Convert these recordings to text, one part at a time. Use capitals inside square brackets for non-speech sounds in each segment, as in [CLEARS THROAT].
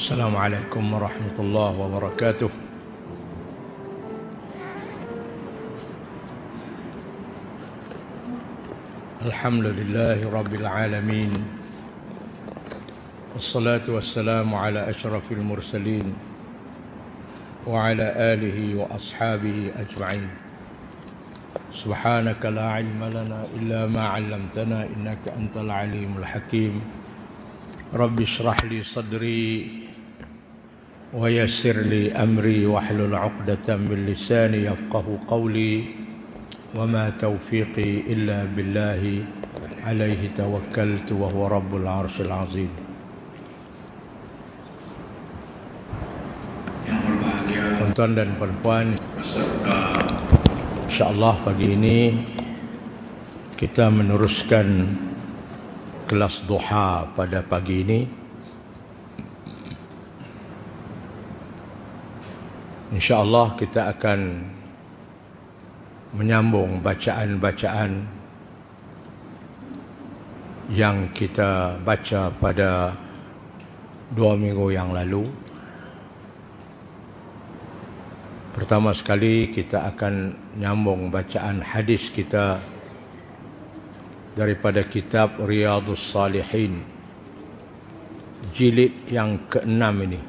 السلام عليكم ورحمة الله وبركاته الحمد لله رب العالمين والصلاة والسلام على أشرف المرسلين وعلى آله وأصحابه أجمعين سبحانك لا علم لنا إلا ما علمتنا إنك أنت العليم الحكيم رب اشرح لي صدري ويسر لي امري واحلل عقده من لساني يفقه قولي وما توفيقي الا بالله عليه توكلت وهو رب العرش العظيم tuan dan perempuan InsyaAllah pagi ini Kita meneruskan Kelas duha pada pagi ini InsyaAllah kita akan menyambung bacaan-bacaan yang kita baca pada dua minggu yang lalu. Pertama sekali kita akan menyambung bacaan hadis kita daripada kitab Riyadus Salihin jilid yang keenam ini.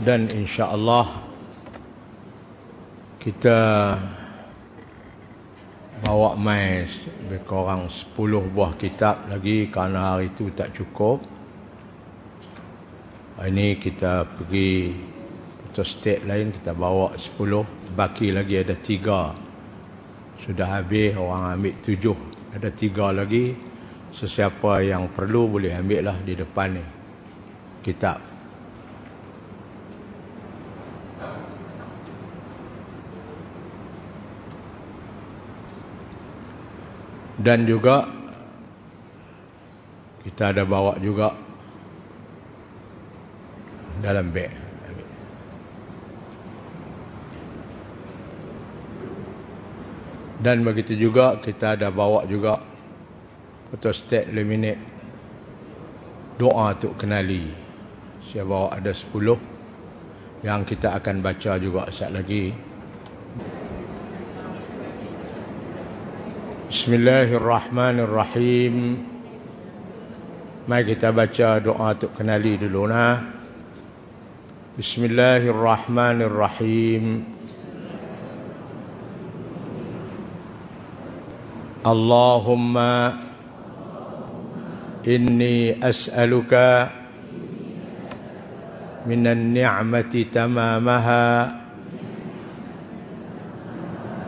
dan insya-Allah kita bawa mai lebih kurang 10 buah kitab lagi kerana hari itu tak cukup. Ini kita pergi ke state lain kita bawa 10 baki lagi ada 3 sudah habis orang ambil 7 ada 3 lagi sesiapa yang perlu boleh ambil lah di depan ni kitab dan juga kita ada bawa juga dalam beg dan begitu juga kita ada bawa juga foto stek luminet doa untuk kenali saya bawa ada 10 yang kita akan baca juga sekejap lagi بسم الله الرحمن الرحيم ما kita baca doa untuk kenali بسم الله الرحمن الرحيم اللهم إني أسألك من النعمة تمامها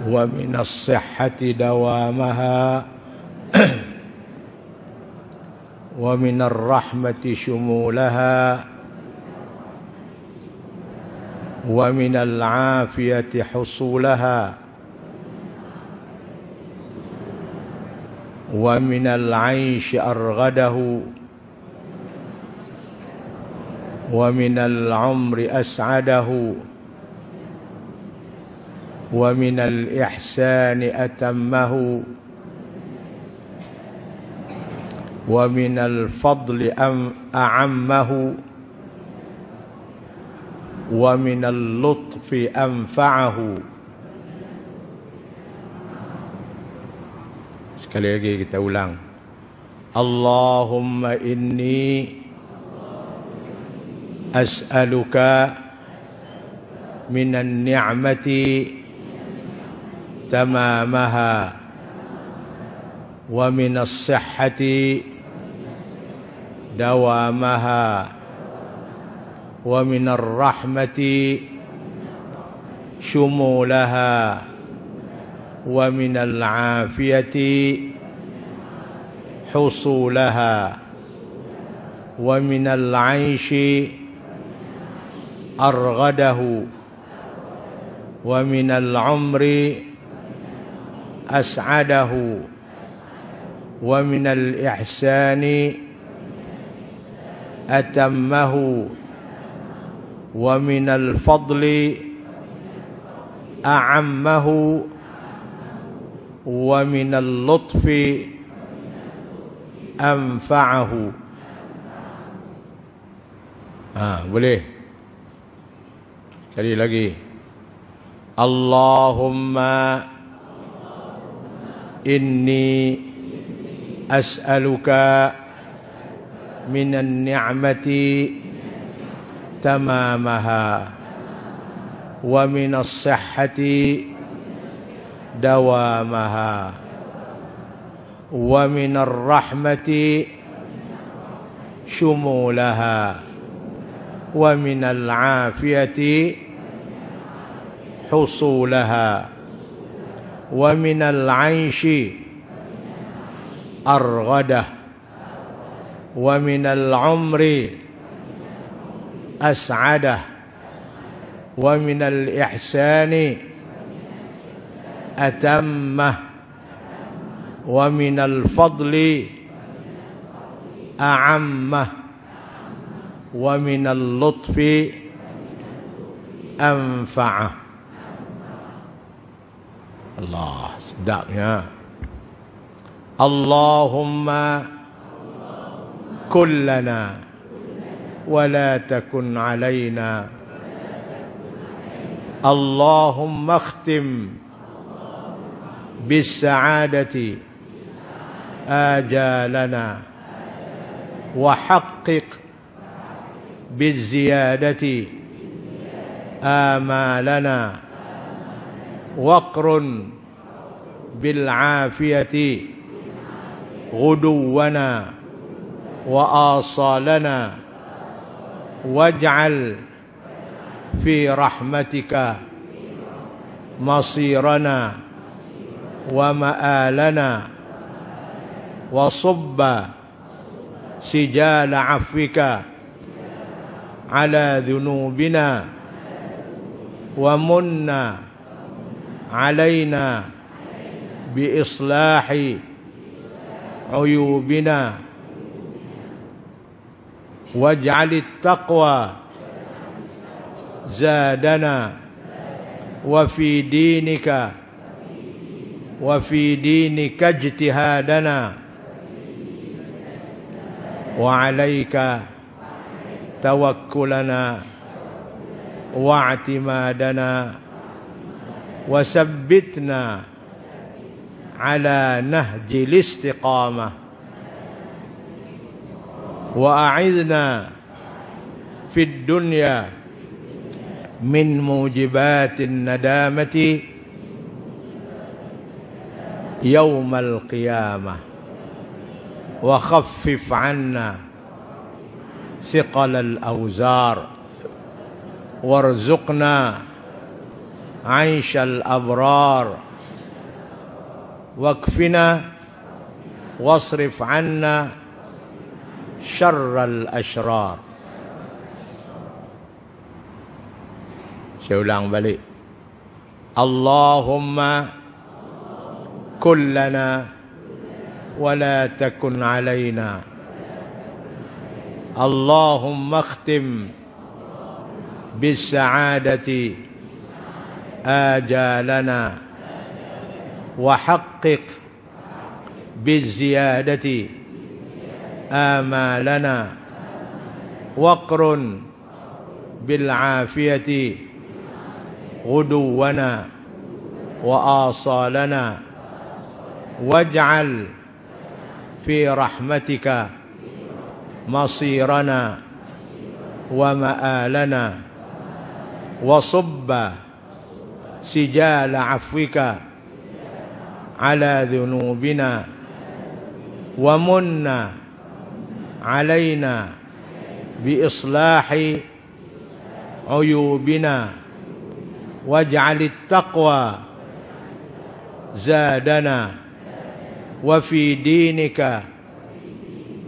ومن الصحة دوامها [CLEARS THROAT] ومن الرحمة شمولها ومن العافية حصولها ومن العيش أرغده ومن العمر أسعده ومن الإحسان أتمه ومن الفضل أم أعمه ومن اللطف أنفعه Sekali lagi kita ulang Allahumma inni As'aluka Minan ni'mati تمامها ومن الصحة دوامها ومن الرحمة شمولها ومن العافية حصولها ومن العيش أرغده ومن العمر أسعده ومن الإحسان أتمه ومن الفضل أعمه ومن اللطف أنفعه بليه آه، boleh. Sekali اللهم اللهم إني أسألك من النعمة تمامها ومن الصحة دوامها ومن الرحمة شمولها ومن العافية حصولها ومن العيش أرغده ومن العمر أسعده ومن الإحسان أتمه ومن الفضل أعمه ومن اللطف أنفعه الله صدق يا اللهم كلنا ولا تكن علينا اللهم اختم بالسعادة آجالنا وحقق بالزيادة آمالنا وقر بالعافية غدونا وآصالنا واجعل في رحمتك مصيرنا ومآلنا وصب سجال عفوك على ذنوبنا ومنّا علينا بإصلاح عيوبنا واجعل التقوى زادنا وفي دينك وفي دينك اجتهادنا وعليك توكلنا واعتمادنا وثبتنا على نهج الاستقامة وأعذنا في الدنيا من موجبات الندامة يوم القيامة وخفف عنا ثقل الأوزار وارزقنا عيش الأبرار واكفنا واصرف عنا شر الأشرار سيولان بلي اللهم كلنا ولا تكن علينا اللهم اختم بالسعاده آجالنا وحقق بالزيادة آمالنا وقر بالعافية غدونا وآصالنا واجعل في رحمتك مصيرنا ومآلنا وصب سجال عفوك على ذنوبنا ومن علينا بإصلاح عيوبنا واجعل التقوى زادنا وفي دينك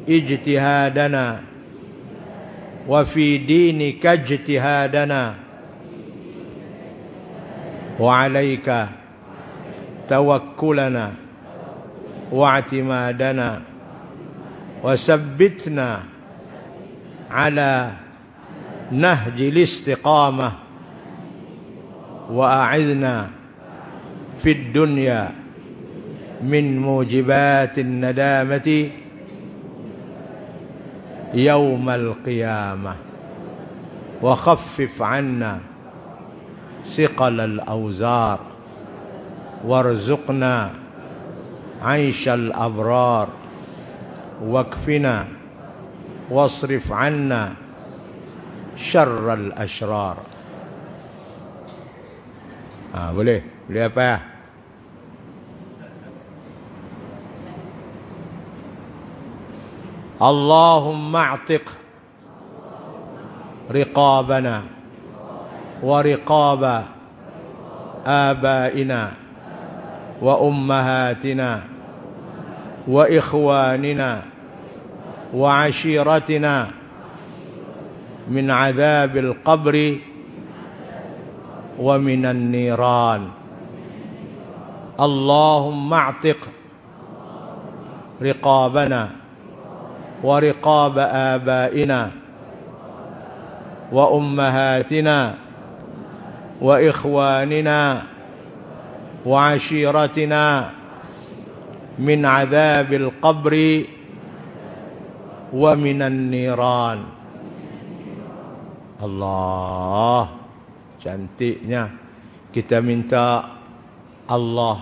اجتهادنا وفي دينك اجتهادنا وعليك توكلنا واعتمادنا وثبتنا على نهج الاستقامة وأعذنا في الدنيا من موجبات الندامة يوم القيامة وخفف عنا ثقل الأوزار وارزقنا عيش الأبرار واكفنا واصرف عنا شر الأشرار ah, Boleh? Boleh apa ya? اللهم اعتق رقابنا ورقاب آبائنا وأمهاتنا وإخواننا وعشيرتنا من عذاب القبر ومن النيران اللهم اعتق رقابنا ورقاب آبائنا وأمهاتنا واخواننا وعشيرتنا من عذاب القبر ومن النيران الله cantiknya kita minta Allah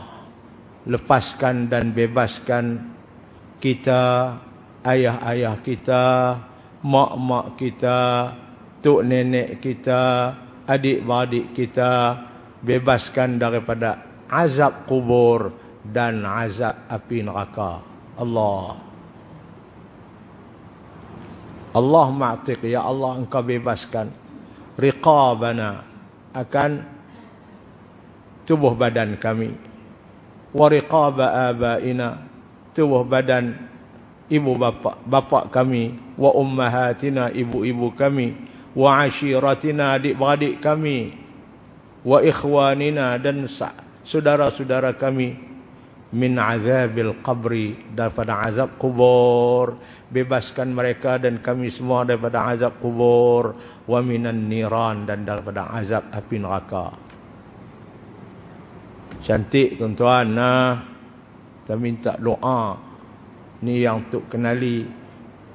lepaskan dan bebaskan kita ayah-ayah kita mak-mak kita tok nenek kita adik-beradik kita bebaskan daripada azab kubur dan azab api neraka. Allah. Allah ma'tiq ya Allah engkau bebaskan riqabana akan tubuh badan kami wa riqab abaina tubuh badan ibu bapa bapa kami wa ummahatina ibu-ibu kami wa ashiratina adik-beradik kami wa ikhwanina dan saudara-saudara kami min azabil qabri daripada azab kubur bebaskan mereka dan kami semua daripada azab kubur wa minan niran dan daripada azab api neraka cantik tuan-tuan nah kita minta doa ni yang untuk kenali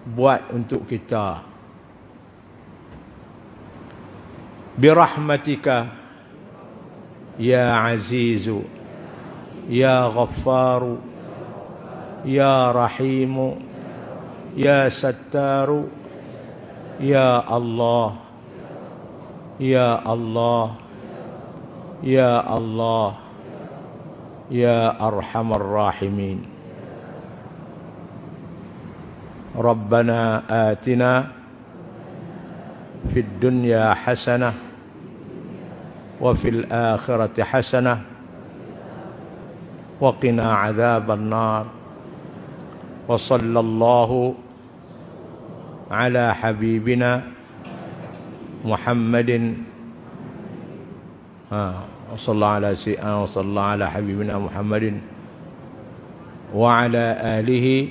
buat untuk kita برحمتك يا عزيز يا غفار يا رحيم يا ستار يا الله يا الله يا الله يا ارحم الراحمين ربنا اتنا في الدنيا حسنه وفي الآخرة حسنة وقنا عذاب النار وصلى الله على حبيبنا محمد وصلى على سيئنا وصلى على حبيبنا محمد وعلى آله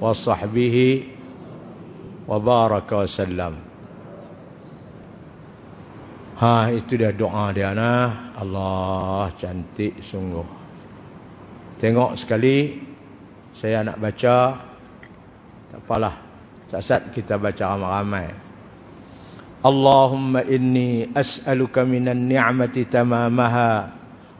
وصحبه وبارك وسلم Ha itu dia doa dia nah. Allah cantik sungguh. Tengok sekali saya nak baca tak apalah. Sat-sat kita baca ramai-ramai. Allahumma inni as'aluka minan ni'mati tamamaha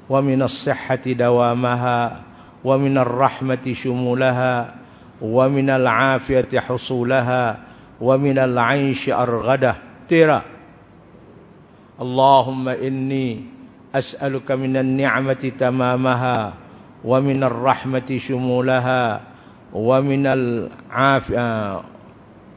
wa minas sihhati dawamaha wa minar rahmati shumulaha wa al afiyati husulaha wa minal 'aysi arghadah. Tira. اللهم إني أسألك من النعمة تمامها ومن الرحمة شمولها ومن العافية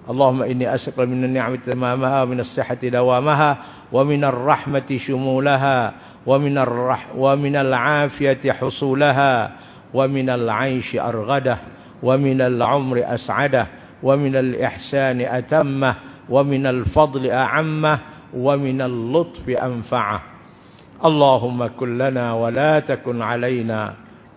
اللهم إني أسألك من النعمة تمامها ومن الصحة دوامها ومن الرحمة شمولها ومن, الرح ومن العافية حصولها ومن العيش أرغده ومن العمر أسعده ومن الإحسان أتمه ومن الفضل أعمه ومن اللطف أنفعه اللهم كن لنا ولا تكن علينا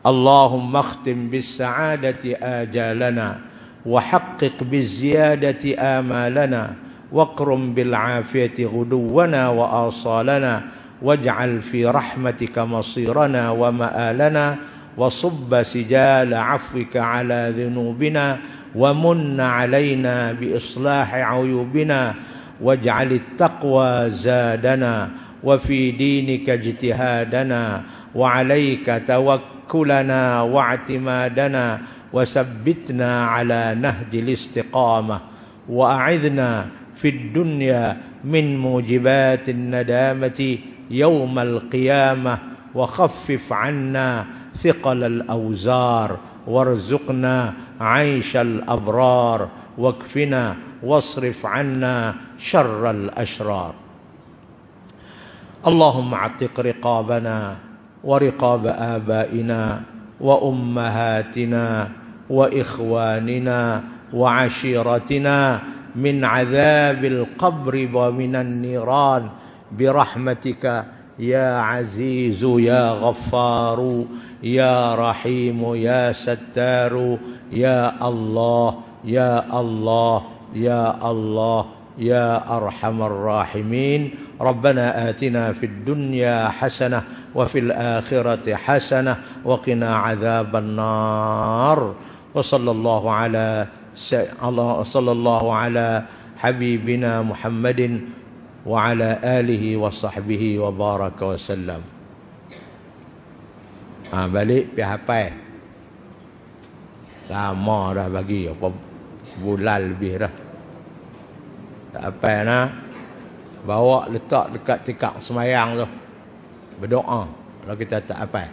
اللهم اختم بالسعادة آجالنا وحقق بالزيادة آمالنا واقرم بالعافية غدونا وآصالنا واجعل في رحمتك مصيرنا ومآلنا وصب سجال عفوك على ذنوبنا ومن علينا بإصلاح عيوبنا واجعل التقوى زادنا وفي دينك اجتهادنا وعليك توكلنا واعتمادنا وثبتنا على نهج الاستقامه واعذنا في الدنيا من موجبات الندامه يوم القيامه وخفف عنا ثقل الاوزار وارزقنا عيش الابرار واكفنا واصرف عنا شر الاشرار اللهم عتق رقابنا ورقاب ابائنا وامهاتنا واخواننا وعشيرتنا من عذاب القبر ومن النيران برحمتك يا عزيز يا غفار يا رحيم يا ستار يا الله يا الله يا الله يا ارحم الراحمين ربنا آتنا في الدنيا حسنه وفي الاخره حسنه وقنا عذاب النار وصلى الله على صلى الله على حبيبنا محمد وعلى آله وصحبه وبارك وسلم ha, آه، balik pergi hafal eh? lama dah bagi apa bulan lebih dah Tak apa nah. Bawa letak dekat tikar semayang tu. Berdoa. Kalau kita tak apa.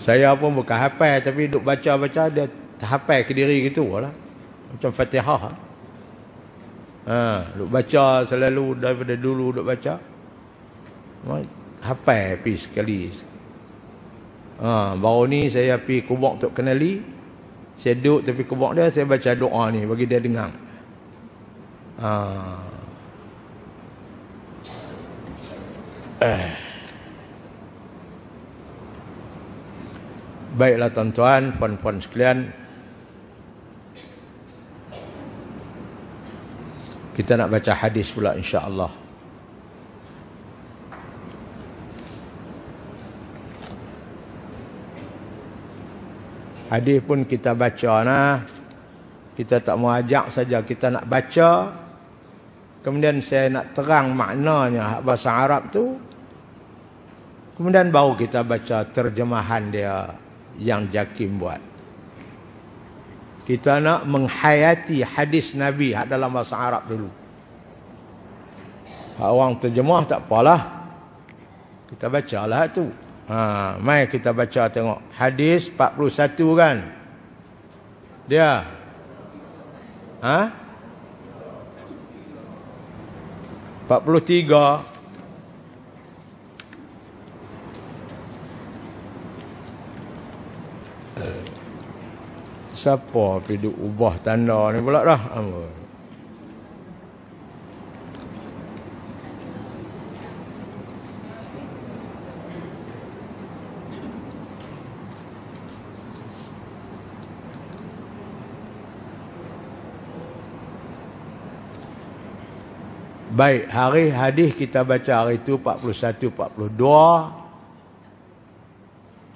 Saya pun bukan hafal tapi duk baca-baca dia tak hafal ke diri gitu lah. Macam Fatihah. Ha, duk baca selalu daripada dulu duk baca. Hafal pergi sekali. Ha, baru ni saya pergi kubur untuk Kenali. Saya duduk tepi kubur dia saya baca doa ni bagi dia dengar. Ha. Eh. Baiklah tuan-tuan, puan-puan sekalian. Kita nak baca hadis pula insya-Allah. Hadis pun kita baca nah. Kita tak mau ajak saja kita nak baca. Kemudian saya nak terang maknanya bahasa Arab tu. Kemudian baru kita baca terjemahan dia yang Jakim buat. Kita nak menghayati hadis Nabi hak dalam bahasa Arab dulu. Hak orang terjemah tak apalah. Kita bacalah tu. Ha, mai kita baca tengok hadis 41 kan. Dia. Ha? 43 eh, Siapa pergi ubah tanda ni pula dah? Amin. Baik, hari hadis kita baca hari itu 41-42.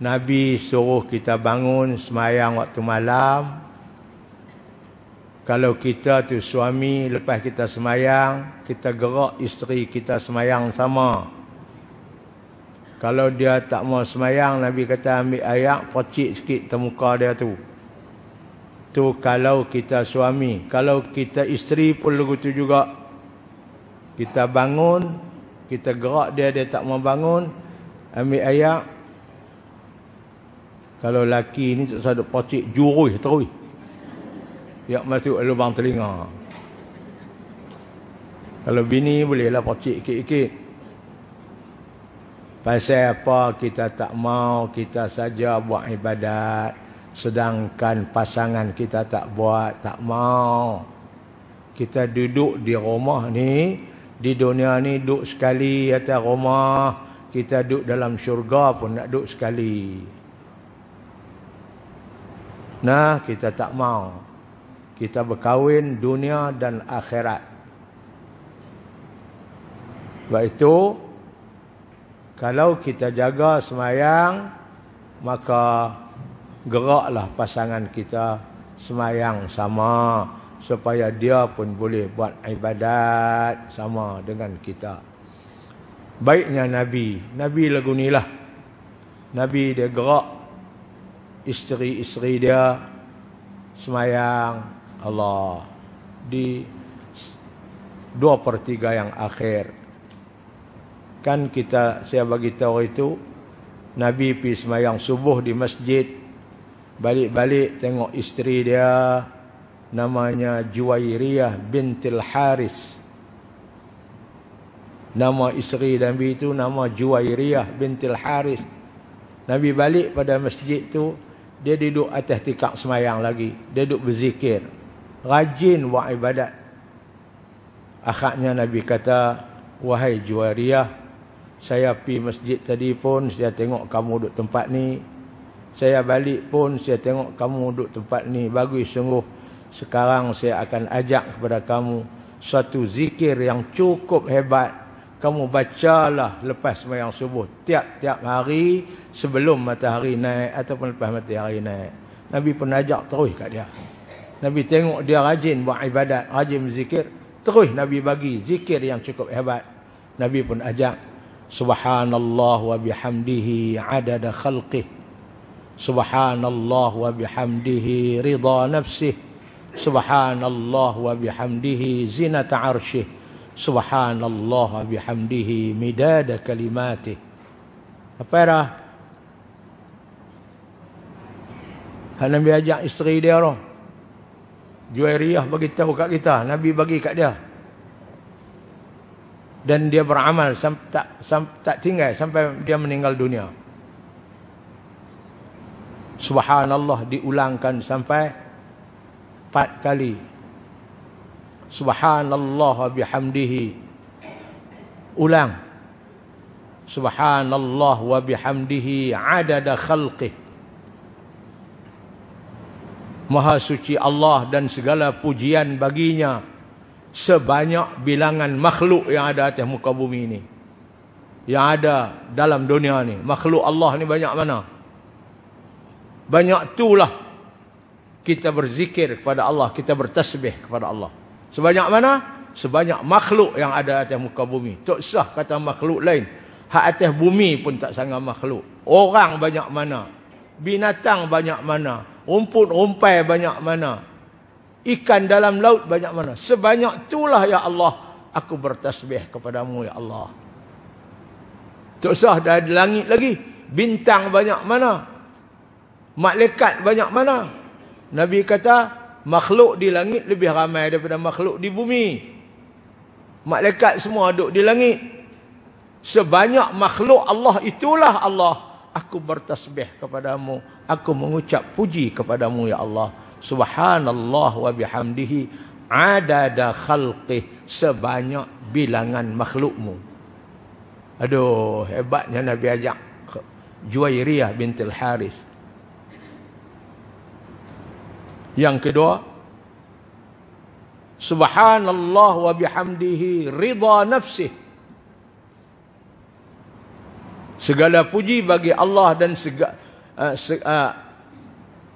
Nabi suruh kita bangun semayang waktu malam. Kalau kita tu suami, lepas kita semayang, kita gerak isteri kita semayang sama. Kalau dia tak mau semayang, Nabi kata ambil ayak, percik sikit temuka dia tu. Tu kalau kita suami. Kalau kita isteri pun lagu tu juga. Kita bangun, kita gerak dia, dia tak mau bangun. Ambil ayak. Kalau laki ni tak sadar pocik jurui terui. Ya masuk lubang telinga. Kalau bini bolehlah pocik sikit-sikit. Pasal apa kita tak mau kita saja buat ibadat sedangkan pasangan kita tak buat, tak mau. Kita duduk di rumah ni di dunia ni duk sekali atas rumah. Kita duk dalam syurga pun nak duk sekali. Nah, kita tak mau. Kita berkahwin dunia dan akhirat. Sebab itu, kalau kita jaga semayang, maka geraklah pasangan kita semayang sama. Sama supaya dia pun boleh buat ibadat sama dengan kita. Baiknya Nabi, Nabi lagu ni lah. Nabi dia gerak, isteri-isteri dia semayang Allah di dua per tiga yang akhir. Kan kita, saya bagi tahu itu, Nabi pergi semayang subuh di masjid, balik-balik tengok isteri dia, namanya Juwairiyah bintil Haris. Nama isteri Nabi itu nama Juwairiyah bintil Haris. Nabi balik pada masjid tu, dia duduk atas tikar semayang lagi. Dia duduk berzikir. Rajin buat ibadat. Akhirnya Nabi kata, Wahai Juwairiyah, saya pi masjid tadi pun, saya tengok kamu duduk tempat ni. Saya balik pun, saya tengok kamu duduk tempat ni. Bagus sungguh. Sekarang saya akan ajak kepada kamu satu zikir yang cukup hebat. Kamu bacalah lepas sembahyang subuh tiap-tiap hari sebelum matahari naik ataupun lepas matahari naik. Nabi pun ajak terus kat dia. Nabi tengok dia rajin buat ibadat, rajin zikir. Terus Nabi bagi zikir yang cukup hebat. Nabi pun ajak. Subhanallah wa bihamdihi adada khalqih. Subhanallah wa bihamdihi rida nafsih. Subhanallah wa bihamdihi zinata arshih Subhanallah wa bihamdihi midada kalimatih Apa era? Hal Nabi ajak isteri dia orang Juairiyah bagi tahu kat kita Nabi bagi kat dia dan dia beramal tak tak tinggal sampai dia meninggal dunia. Subhanallah diulangkan sampai empat kali. Subhanallah wa bihamdihi. Ulang. Subhanallah wa bihamdihi adada khalqih. Maha suci Allah dan segala pujian baginya sebanyak bilangan makhluk yang ada atas muka bumi ini. Yang ada dalam dunia ni, makhluk Allah ni banyak mana? Banyak itulah kita berzikir kepada Allah, kita bertasbih kepada Allah. Sebanyak mana? Sebanyak makhluk yang ada atas muka bumi. Tak sah kata makhluk lain. Hak atas bumi pun tak sangat makhluk. Orang banyak mana? Binatang banyak mana? Rumput rumpai banyak mana? Ikan dalam laut banyak mana? Sebanyak itulah ya Allah, aku bertasbih kepadamu ya Allah. Tak sah dari langit lagi. Bintang banyak mana? Malaikat banyak mana? Nabi kata makhluk di langit lebih ramai daripada makhluk di bumi. Malaikat semua duduk di langit. Sebanyak makhluk Allah itulah Allah. Aku bertasbih kepadamu. Aku mengucap puji kepadamu ya Allah. Subhanallah wa bihamdihi adada khalqih sebanyak bilangan makhlukmu. Aduh, hebatnya Nabi ajak Juwairiyah bintil Haris. Yang kedua, Subhanallah wa bihamdihi rida nafsi. Segala puji bagi Allah dan segala uh, eh, se, uh,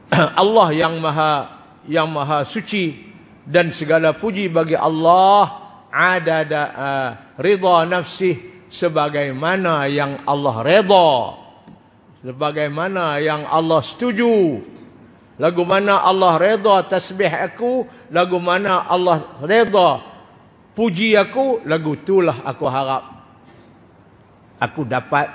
[CLEARS THROAT] Allah yang maha yang maha suci dan segala puji bagi Allah ada uh, eh, rida nafsi. sebagaimana yang Allah redha sebagaimana yang Allah setuju Lagu mana Allah reda tasbih aku. Lagu mana Allah reda puji aku. Lagu itulah aku harap. Aku dapat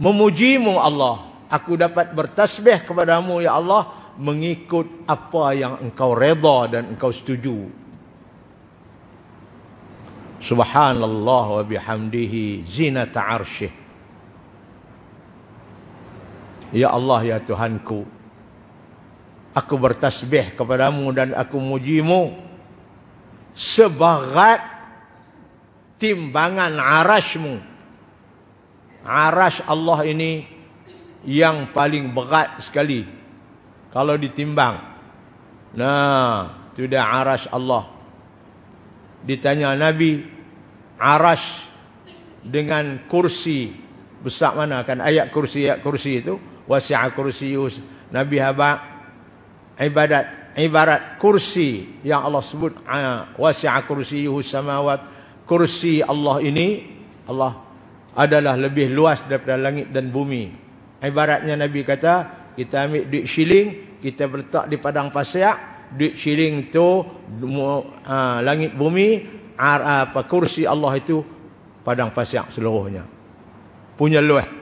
memujimu Allah. Aku dapat bertasbih kepadamu ya Allah. Mengikut apa yang engkau reda dan engkau setuju. Subhanallah wa bihamdihi zinata arshih. Ya Allah ya Tuhanku aku bertasbih kepadamu dan aku mujimu sebarat timbangan arashmu, arash Allah ini yang paling berat sekali kalau ditimbang nah itu dia aras Allah ditanya Nabi arash dengan kursi besar mana kan ayat kursi ayat kursi itu wasi'a kursi Nabi habak ibadat ibarat kursi yang Allah sebut ah, wasi'a kursiyuhu samawat kursi Allah ini Allah adalah lebih luas daripada langit dan bumi ibaratnya Nabi kata kita ambil duit syiling kita letak di padang pasir duit syiling tu ah, langit bumi apa kursi Allah itu padang pasir seluruhnya punya luas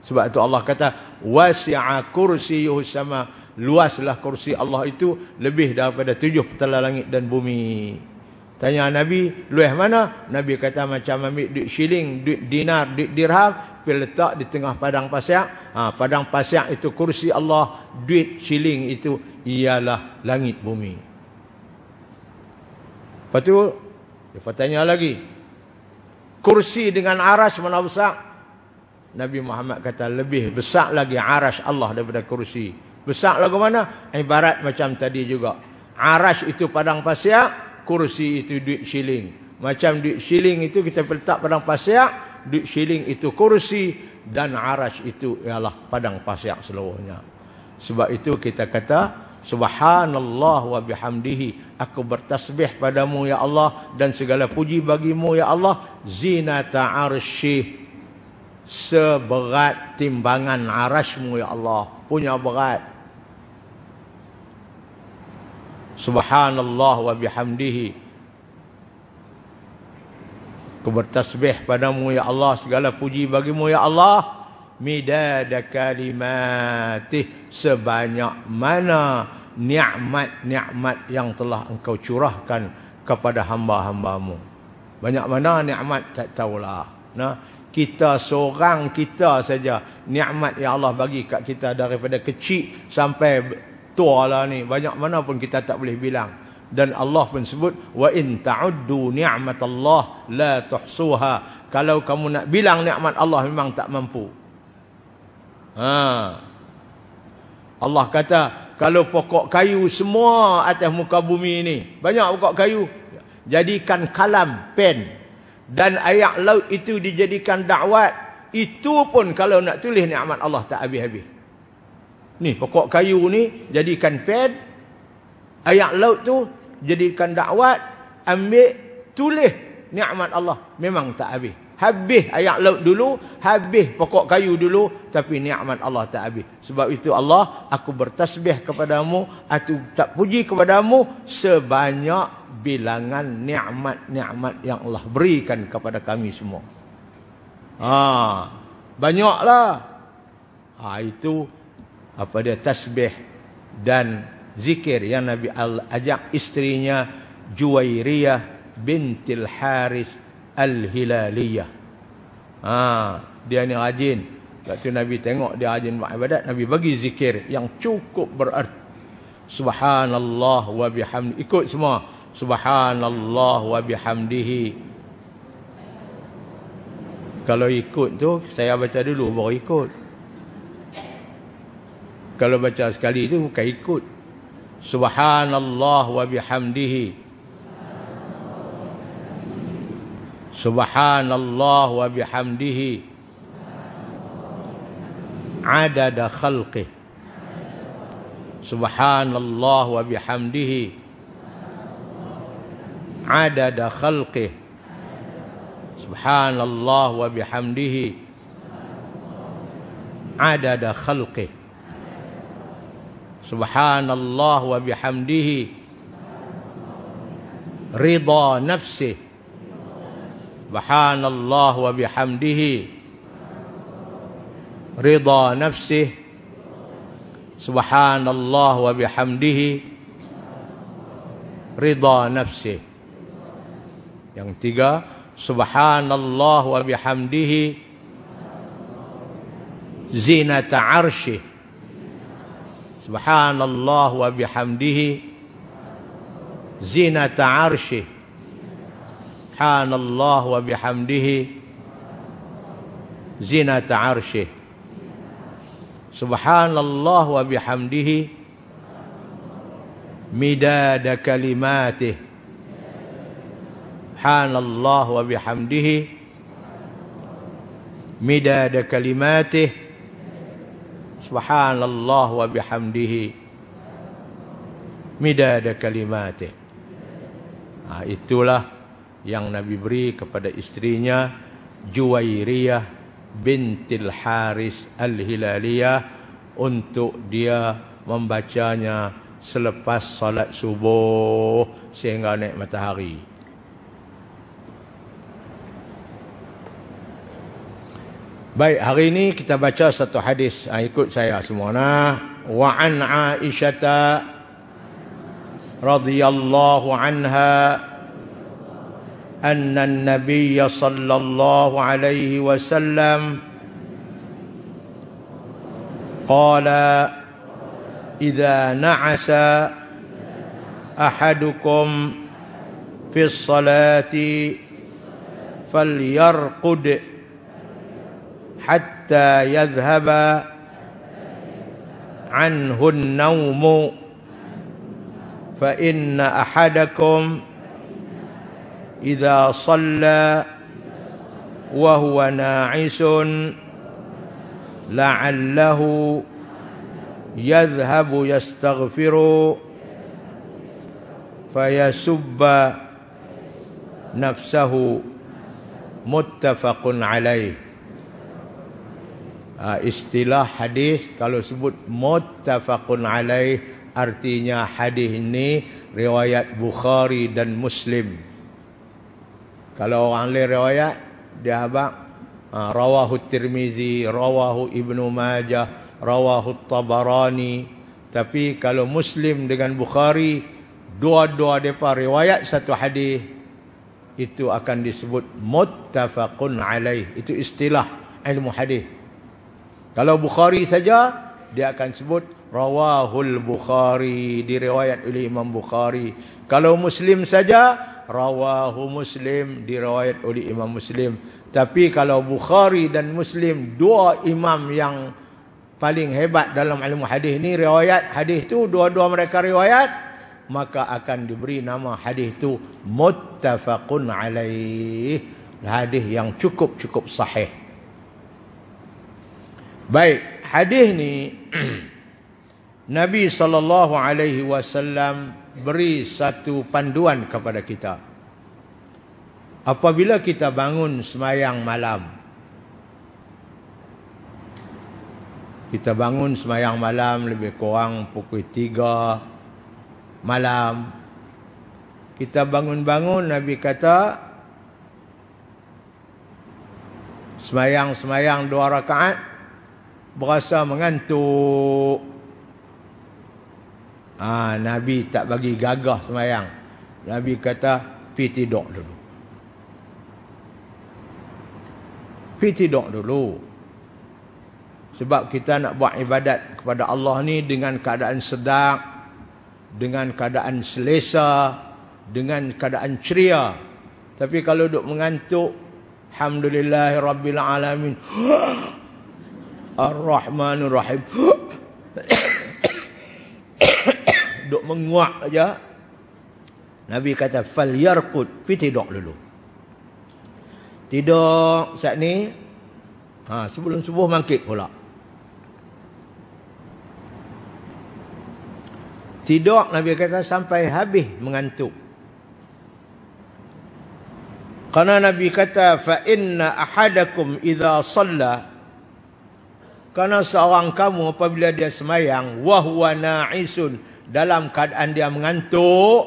sebab itu Allah kata wasi'a kursiyyuhus sama luaslah kursi Allah itu lebih daripada tujuh petala langit dan bumi. Tanya Nabi, luas mana? Nabi kata macam ambil duit shilling, duit dinar, duit dirham, pi letak di tengah padang pasir. Ha, padang pasir itu kursi Allah, duit shilling itu ialah langit bumi. Lepas tu, dia tanya lagi. Kursi dengan aras mana besar? Nabi Muhammad kata lebih besar lagi arash Allah daripada kursi. Besar lagi mana? Ibarat macam tadi juga. Arash itu padang pasir, kursi itu duit shilling. Macam duit shilling itu kita letak padang pasir, duit shilling itu kursi dan arash itu ialah padang pasir seluruhnya. Sebab itu kita kata Subhanallah wa bihamdihi Aku bertasbih padamu ya Allah Dan segala puji bagimu ya Allah Zina ta'arshih seberat timbangan arasmu ya Allah punya berat subhanallah wa bihamdihi ku bertasbih padamu ya Allah segala puji bagimu ya Allah midada kalimatih sebanyak mana nikmat-nikmat yang telah engkau curahkan kepada hamba-hambamu banyak mana nikmat tak tahulah nah kita seorang kita saja nikmat yang Allah bagi kat kita daripada kecil sampai tua lah ni banyak mana pun kita tak boleh bilang dan Allah pun sebut wa in ta'uddu ni'matallah la tuhsuha kalau kamu nak bilang nikmat Allah memang tak mampu ha Allah kata kalau pokok kayu semua atas muka bumi ini banyak pokok kayu jadikan kalam pen dan ayat laut itu dijadikan dakwat. Itu pun kalau nak tulis ni ni'mat Allah tak habis-habis. Ni pokok kayu ni jadikan pen. Ayat laut tu jadikan dakwat. Ambil tulis ni ni'mat Allah. Memang tak habis. Habis ayat laut dulu. Habis pokok kayu dulu. Tapi ni ni'mat Allah tak habis. Sebab itu Allah aku bertasbih kepadamu. Aku tak puji kepadamu. Sebanyak bilangan nikmat-nikmat yang Allah berikan kepada kami semua. Ha, banyaklah. Ha, itu apa dia tasbih dan zikir yang Nabi Al ajak istrinya Juwairiyah bintil Haris Al Hilaliyah. Ha, dia ni rajin. Waktu Nabi tengok dia rajin buat ibadat, Nabi bagi zikir yang cukup berarti. Subhanallah wa bihamdi. Ikut semua. Subhanallah wa bihamdihi. Kalau ikut tu saya baca dulu baru ikut. Kalau baca sekali tu bukan ikut. Subhanallah wa bihamdihi. Subhanallah wa bihamdihi. Adada khalqih. Subhanallah wa bihamdihi. عدد خلقه سبحان الله وبحمده عدد خلقه سبحان الله وبحمده رضا نفسه سبحان الله وبحمده رضا نفسه سبحان الله وبحمده رضا نفسه Yang tiga, subhanallah wa bihamdihi zinata arshi. Subhanallah wa bihamdihi zinata arshi. Subhanallah wa bihamdihi zinata arshi. Subhanallah wa bihamdihi midada kalimatih subhanallah wa bihamdihi midad kalimatih subhanallah wa bihamdihi midad kalimatih nah, ha, itulah yang nabi beri kepada istrinya Juwairiyah bintil Haris al-Hilaliyah untuk dia membacanya selepas salat subuh sehingga naik matahari. Baik, hari ini kita baca satu hadis. Ha, ikut saya semua. Nah, wa an Aisyah radhiyallahu anha anna an-nabiy sallallahu alaihi wasallam qala idza na'asa ahadukum fi as-salati falyarqud حتى يذهب عنه النوم فإن أحدكم إذا صلى وهو ناعس لعله يذهب يستغفر فيسب نفسه متفق عليه Ah, istilah hadis kalau sebut muttafaqun alaih artinya hadis ini riwayat Bukhari dan Muslim. Kalau orang lain riwayat dia habaq ah, rawahu Tirmizi, rawahu Ibnu Majah, rawahu Tabarani. Tapi kalau Muslim dengan Bukhari dua-dua depa riwayat satu hadis itu akan disebut muttafaqun alaih. Itu istilah ilmu hadis. Kalau Bukhari saja dia akan sebut rawahul Bukhari diriwayat oleh Imam Bukhari. Kalau Muslim saja rawahu Muslim diriwayat oleh Imam Muslim. Tapi kalau Bukhari dan Muslim dua imam yang paling hebat dalam ilmu hadis ni riwayat hadis tu dua-dua mereka riwayat maka akan diberi nama hadis tu muttafaqun alaih hadis yang cukup-cukup sahih Baik, hadis ni [CLEARS THROAT] Nabi sallallahu alaihi wasallam beri satu panduan kepada kita. Apabila kita bangun semayang malam Kita bangun semayang malam lebih kurang pukul tiga malam. Kita bangun-bangun Nabi kata semayang-semayang dua rakaat berasa mengantuk. Ah ha, Nabi tak bagi gagah semayang. Nabi kata pi tidur dulu. Pi tidur dulu. Sebab kita nak buat ibadat kepada Allah ni dengan keadaan sedap, dengan keadaan selesa, dengan keadaan ceria. Tapi kalau duduk mengantuk, Alhamdulillahirrabbilalamin. [GASPS] Ha! Ar-Rahmanur Rahim. [COUGHS] Duk menguak aja. Nabi kata fal yarqud fi tidur dulu. Tidak saat ni ha sebelum subuh bangkit pula. Tidak Nabi kata sampai habis mengantuk. Karena Nabi kata fa inna ahadakum idza salla Karena seorang kamu apabila dia semayang wahwa naisun dalam keadaan dia mengantuk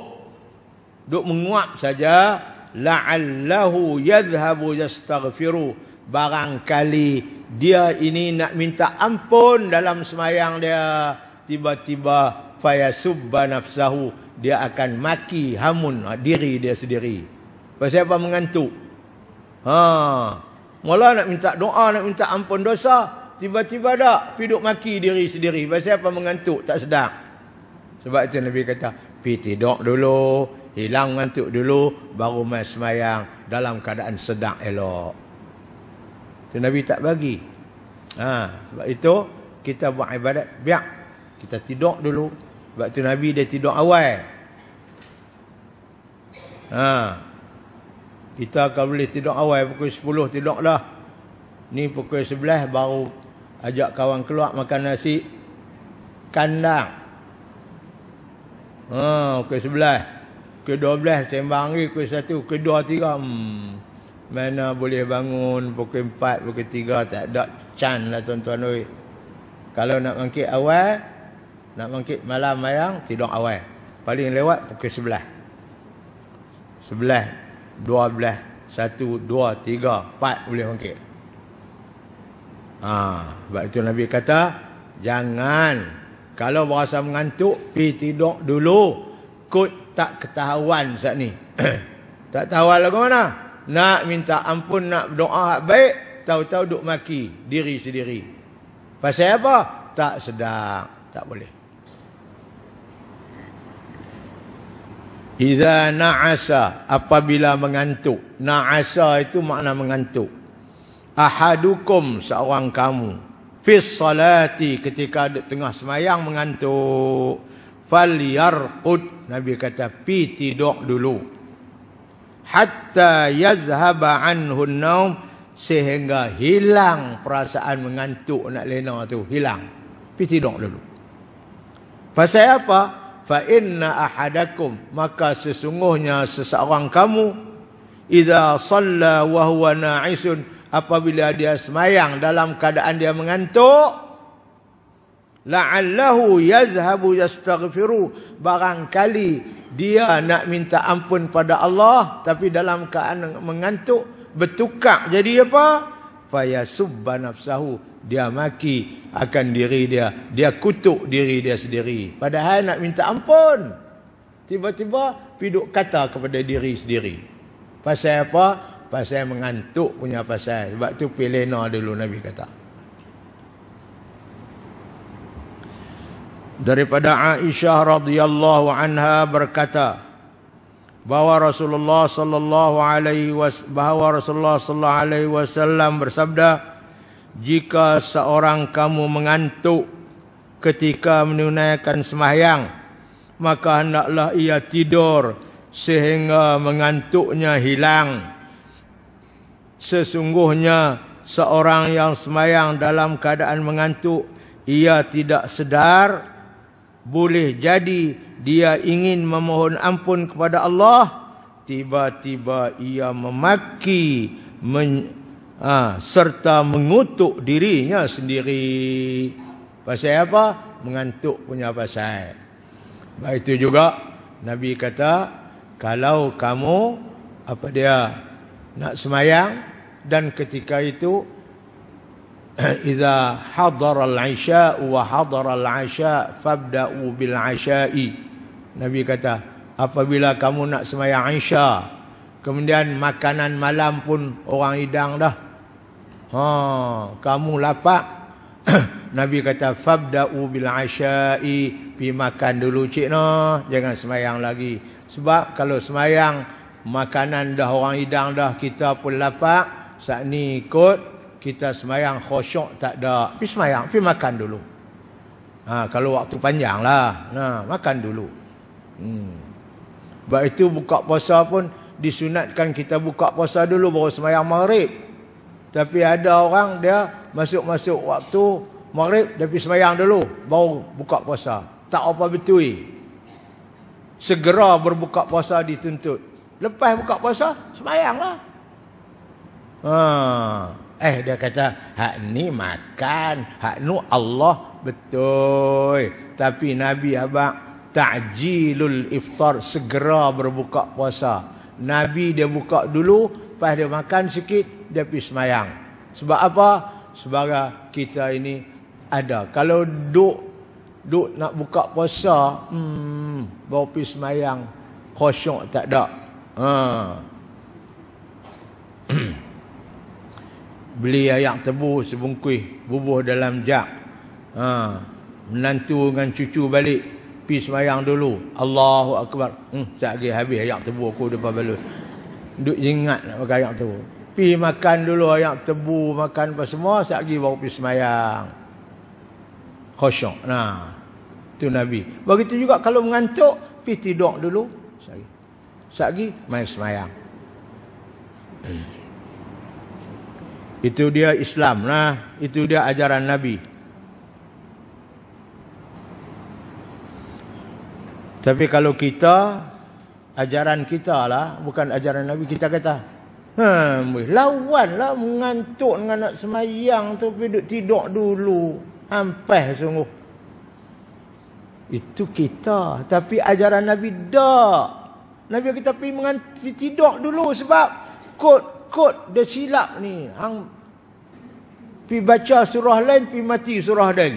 duk menguap saja la'allahu yadhhabu yastaghfiru barangkali dia ini nak minta ampun dalam semayang dia tiba-tiba fayasubba nafsahu dia akan maki hamun diri dia sendiri pasal apa mengantuk ha mula nak minta doa nak minta ampun dosa Tiba-tiba dak piduk maki diri sendiri. Pasal apa mengantuk tak sedar. Sebab itu Nabi kata, pi tidur dulu, hilang mengantuk dulu baru mai sembahyang dalam keadaan sedar elok. Itu Nabi tak bagi. Ha, sebab itu kita buat ibadat biar kita tidur dulu. Sebab itu Nabi dia tidur awal. Ha. Kita akan boleh tidur awal pukul 10 tidur lah. Ni pukul 11 baru ajak kawan keluar makan nasi kandang. Ha, ke sebelah. Ke dua belah, sembang lagi. Ke satu, ke dua, tiga. Hmm. Mana boleh bangun pukul empat, pukul tiga. Tak ada can lah tuan-tuan. Kalau nak bangkit awal, nak bangkit malam mayang, tidur awal. Paling lewat pukul sebelah. Sebelah, dua belah, satu, dua, tiga, empat boleh bangkit. Ha, sebab itu Nabi kata, jangan. Kalau berasa mengantuk, pi tidur dulu. Kut tak ketahuan saat ni. [CLEARS THROAT] tak tahu lah ke mana. Nak minta ampun, nak doa baik. Tahu-tahu duk maki diri sendiri. Pasal apa? Tak sedap. Tak boleh. Iza na'asa apabila mengantuk. Na'asa itu makna mengantuk ahadukum seorang kamu fis salati ketika tengah semayang mengantuk falyarqud nabi kata pi tidur dulu hatta yazhaba anhu naum sehingga hilang perasaan mengantuk nak lena tu hilang pi tidur dulu pasal apa fa inna ahadakum maka sesungguhnya seseorang kamu idza salla wa huwa na'isun apabila dia semayang dalam keadaan dia mengantuk la'allahu yazhabu yastaghfiru barangkali dia nak minta ampun pada Allah tapi dalam keadaan mengantuk bertukar jadi apa fayasubba nafsahu dia maki akan diri dia dia kutuk diri dia sendiri padahal nak minta ampun tiba-tiba piduk kata kepada diri sendiri pasal apa pasal mengantuk punya pasal sebab tu pelena dulu nabi kata daripada Aisyah radhiyallahu anha berkata bahawa Rasulullah sallallahu alaihi bahawa Rasulullah sallallahu alaihi wasallam bersabda jika seorang kamu mengantuk ketika menunaikan sembahyang maka hendaklah ia tidur sehingga mengantuknya hilang Sesungguhnya seorang yang semayang dalam keadaan mengantuk Ia tidak sedar Boleh jadi dia ingin memohon ampun kepada Allah Tiba-tiba ia memaki men, ha, Serta mengutuk dirinya sendiri Pasal apa? Mengantuk punya pasal Baik itu juga Nabi kata Kalau kamu Apa dia Nak semayang dan ketika itu jika hadara al-isha wa hadara al-isha fabda'u bil isha'i nabi kata apabila kamu nak sembahyang isya kemudian makanan malam pun orang hidang dah ha kamu lapar [CLEARS THROAT] nabi kata fabda'u bil isha'i pi makan dulu cik no jangan sembahyang lagi sebab kalau sembahyang makanan dah orang hidang dah kita pun lapar Saat ni ikut kita semayang khusyuk tak ada. Pergi semayang, pergi makan dulu. Ha, kalau waktu panjang lah. Nah, ha, makan dulu. Hmm. Sebab itu buka puasa pun disunatkan kita buka puasa dulu baru semayang maghrib. Tapi ada orang dia masuk-masuk waktu maghrib dia pergi semayang dulu baru buka puasa. Tak apa betul. Segera berbuka puasa dituntut. Lepas buka puasa, semayang lah. Ha. Eh dia kata hak ni makan, hak nu Allah betul. Tapi Nabi abang ta'jilul iftar segera berbuka puasa. Nabi dia buka dulu, lepas dia makan sikit dia pergi semayang. Sebab apa? Sebab kita ini ada. Kalau duk duk nak buka puasa, hmm, bau pergi semayang kosong tak ada. Ha. [CLEARS THROAT] beli ayak tebu sebungkus bubuh dalam jak ha menantu dengan cucu balik pi sembahyang dulu Allahu akbar hmm sat lagi habis ayak tebu aku depa balut duk ingat nak makan ayak tebu pi makan dulu ayak tebu makan apa semua sat lagi baru pi sembahyang khusyuk nah tu nabi begitu juga kalau mengantuk pi tidur dulu sat lagi main sembahyang hmm. Itu dia Islam lah. Itu dia ajaran Nabi. Tapi kalau kita, ajaran kita lah, bukan ajaran Nabi, kita kata, Hmm, lawan lah mengantuk dengan nak semayang tu tidur, tidur dulu ampeh sungguh Itu kita Tapi ajaran Nabi dah Nabi kita pergi mengantuk, tidur dulu sebab kot kod dia silap ni Hang, pi baca surah lain pi mati surah lain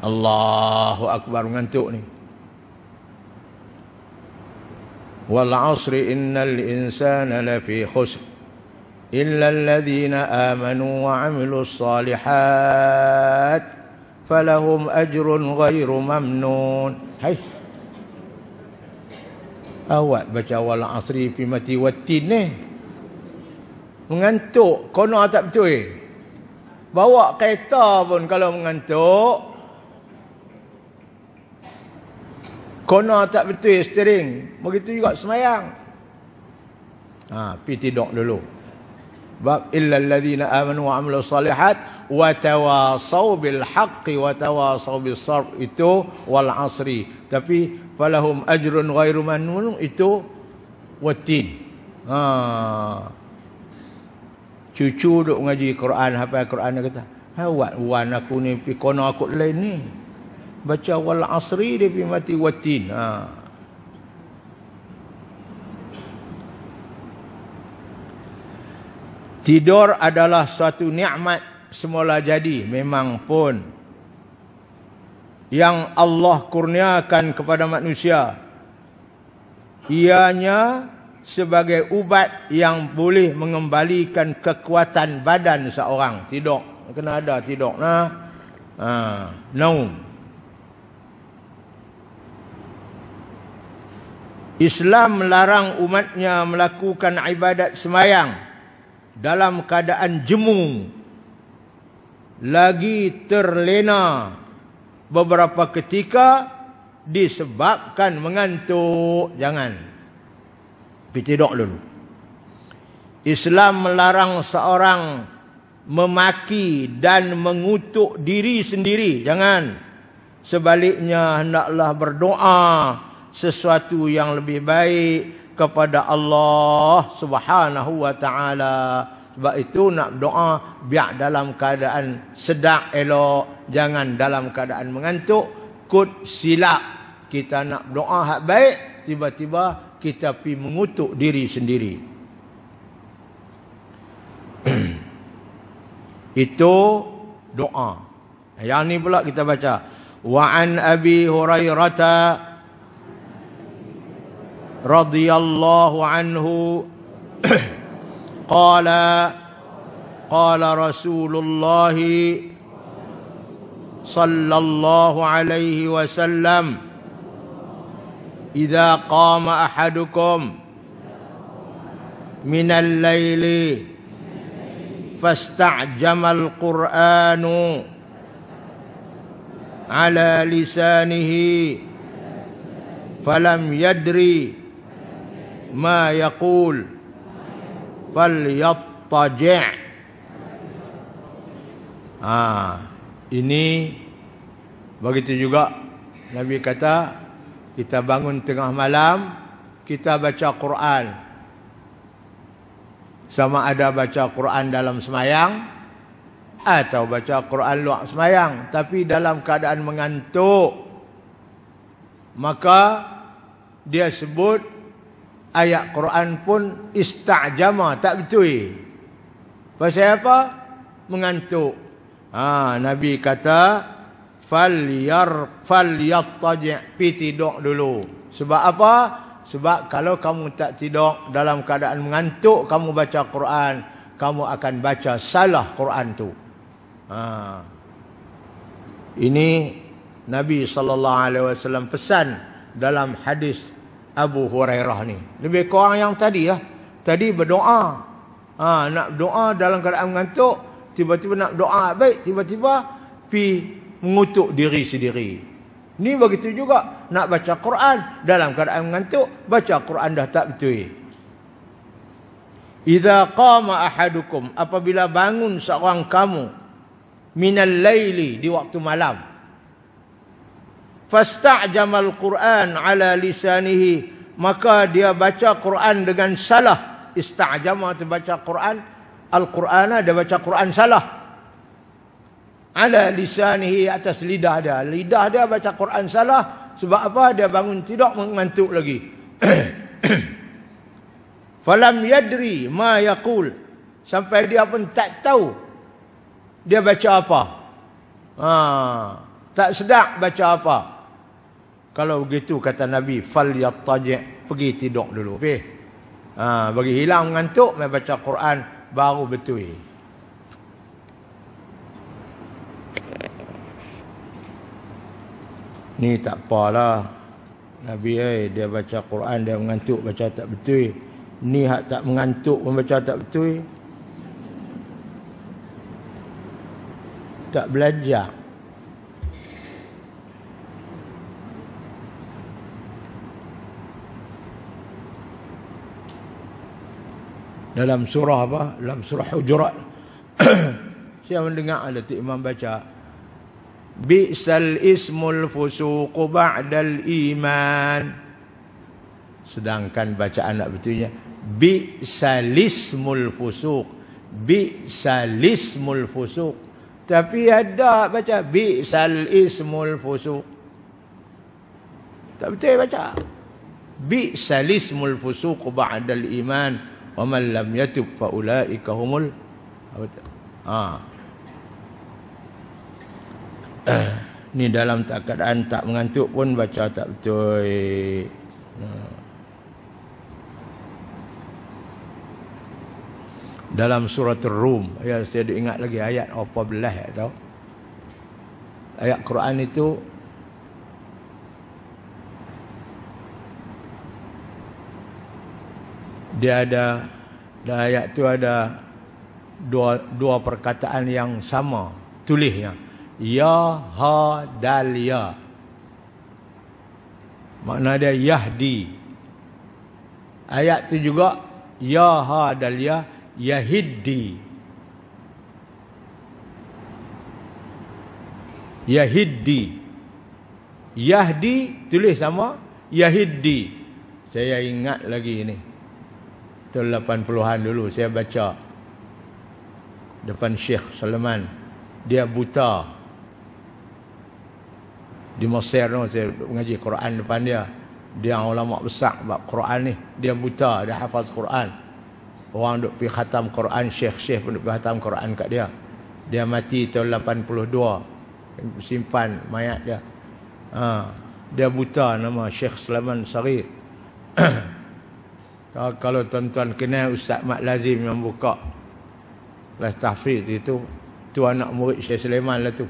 Allahu akbar mengantuk ni Wal asri innal insana lafi khusr illa alladhina amanu wa amilus salihat falahum ajrun ghairu mamnun hayy Awak baca awal asri fi mati watin ni. Eh? Mengantuk. Konor ah tak betul eh? Bawa kereta pun kalau mengantuk. Konor ah tak betul eh, steering. Begitu juga semayang. Ha, ah, pergi tidur dulu bab illa alladhina amanu wa amilu salihat wa tawasaw bilhaqi wa tawasaw bisarf itu wal asri tapi falahum ajrun ghairu manun itu watin ha cucu duk ngaji Quran apa Quran dia kata ha wat wan aku ni pi kono aku lain ni baca wal asri dia pi mati watin ha Tidur adalah suatu nikmat semula jadi memang pun yang Allah kurniakan kepada manusia. Ianya sebagai ubat yang boleh mengembalikan kekuatan badan seorang. Tidur kena ada tidur nah. Ha, naum. Islam melarang umatnya melakukan ibadat semayang dalam keadaan jemu lagi terlena beberapa ketika disebabkan mengantuk jangan pergi dok dulu Islam melarang seorang memaki dan mengutuk diri sendiri jangan sebaliknya hendaklah berdoa sesuatu yang lebih baik kepada Allah Subhanahu wa taala. Sebab itu nak doa biar dalam keadaan sedak elok, jangan dalam keadaan mengantuk, kut silap. Kita nak doa hak baik, tiba-tiba kita pi mengutuk diri sendiri. [CLEARS THROAT] itu doa. Yang ni pula kita baca. Wa an Abi Hurairah رضي الله عنه [COUGHS] قال قال رسول الله صلى الله عليه وسلم إذا قام أحدكم من الليل فاستعجم القرآن على لسانه فلم يدري ما يقول فليطجع ha ini begitu juga nabi kata kita bangun tengah malam kita baca Quran sama ada baca Quran dalam semayang atau baca Quran luar semayang tapi dalam keadaan mengantuk maka dia sebut ayat Quran pun istajama tak betul. Pasal apa? Mengantuk. Ha, Nabi kata fal yar fal falyattaj fi tidur dulu. Sebab apa? Sebab kalau kamu tak tidur dalam keadaan mengantuk kamu baca Quran, kamu akan baca salah Quran tu. Ha. Ini Nabi sallallahu alaihi wasallam pesan dalam hadis Abu Hurairah ni. Lebih kurang yang tadi lah. Tadi berdoa. Ha, nak doa dalam keadaan mengantuk. Tiba-tiba nak doa baik. Tiba-tiba pi mengutuk diri sendiri. Ni begitu juga. Nak baca Quran dalam keadaan mengantuk. Baca Quran dah tak betul. Iza qama ahadukum. Apabila bangun seorang kamu. Minal laili di waktu malam fasta'jama al-Quran 'ala lisanihi maka dia baca Quran dengan salah istajama tu baca Quran al-Quran ada baca Quran salah ala lisanihi atas lidah dia lidah dia baca Quran salah sebab apa dia bangun tidur mengantuk lagi [COUGHS] falam yadri ma yaqul sampai dia pun tak tahu dia baca apa ha tak sedar baca apa kalau begitu kata Nabi fal yattaji' pergi tidur dulu. Okey. Ha, bagi hilang mengantuk mai baca Quran baru betul. Ni tak apalah. Nabi eh, dia baca Quran dia mengantuk baca tak betul. Ni hak tak mengantuk membaca tak betul. Tak belajar. dalam surah apa dalam surah hujurat [CLEARS THROAT] siapa mendengar ada imam baca bi bisal ismul fusuq ba'dal iman sedangkan bacaan nak betulnya bisal ismul fusuq bisal ismul fusuq tapi ada baca bisal ismul fusuq tak betul baca bisal ismul fusuq ba'dal iman wa man lam yatub fa ulaika humul ha [CLEARS THROAT] ni dalam tak keadaan tak mengantuk pun baca tak betul hmm. dalam surah ar-rum ya saya ingat lagi ayat apa belah ya, tahu ayat Quran itu dia ada dalam ayat tu ada dua dua perkataan yang sama tulisnya ya ha dal ya makna dia yahdi ayat tu juga ya ha dal ya yahiddi yahiddi yahdi tulis sama yahiddi saya ingat lagi ni tahun 80-an dulu saya baca depan Syekh Salman dia buta di Mesir tu saya mengaji Quran depan dia dia ulama besar bab Quran ni dia buta dia hafaz Quran orang duk pi khatam Quran syekh-syekh pun duk pi khatam Quran kat dia dia mati tahun 82 simpan mayat dia ha. dia buta nama Syekh Salman Sari [CLEARS THROAT] kalau tuan-tuan kenal Ustaz mak Lazim yang buka Les Tafiz itu Itu anak murid Syekh Sulaiman lah tu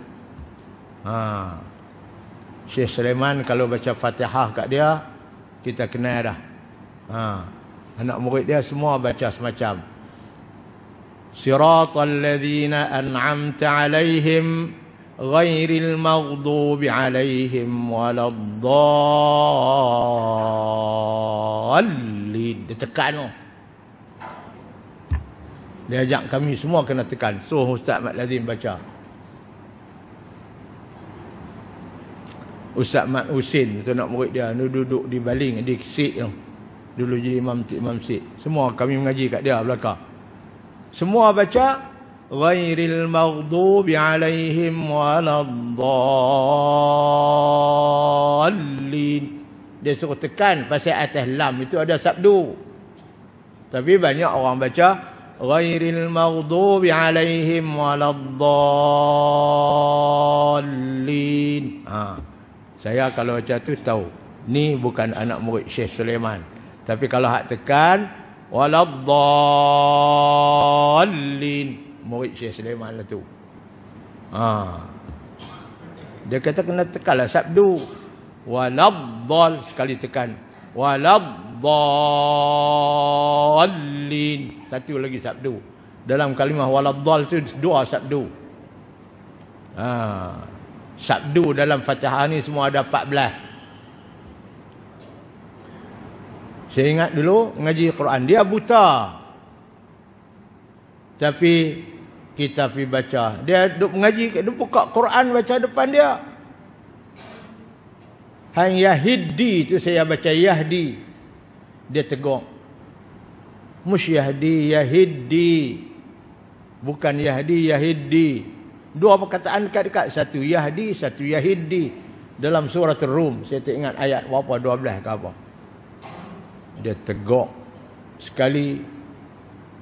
ha. Syekh Sulaiman kalau baca Fatihah kat dia Kita kenal dah ha. Anak murid dia semua baca semacam Sirat alladhina an'amta alaihim alaihim غير المغضوب عليهم ولا الضالين dia tekan tu dia ajak kami semua kena tekan so Ustaz Mat Lazim baca Ustaz Mat Husin tu nak murid dia ni duduk di baling di sit tu dulu jadi imam imam sit semua kami mengaji kat dia belakang semua baca غير المغضوب عليهم ولا الضالين dia suruh tekan pasal atas lam itu ada sabdu tapi banyak orang baca ghairil maghdubi alaihim waladdallin ha saya kalau baca tu tahu ni bukan anak murid Syekh Sulaiman tapi kalau hak tekan waladdallin murid Syekh Sulaiman lah tu. Ha. Dia kata kena tekanlah sabdu. Waladdal sekali tekan. Waladdallin. Satu lagi sabdu. Dalam kalimah waladdal tu dua sabdu. Ha. Sabdu dalam fatihah ni semua ada 14. Saya ingat dulu ngaji Quran dia buta. Tapi kita pi baca. Dia duk mengaji, dia buka Quran baca depan dia. Hang Yahdi tu saya baca Yahdi. Dia tegur. Mus Yahdi Yahdi. Bukan Yahdi Yahdi. Dua perkataan dekat dekat satu Yahdi, satu Yahdi. Dalam surah Ar-Rum, saya tak ingat ayat berapa 12 ke apa. Dia tegur sekali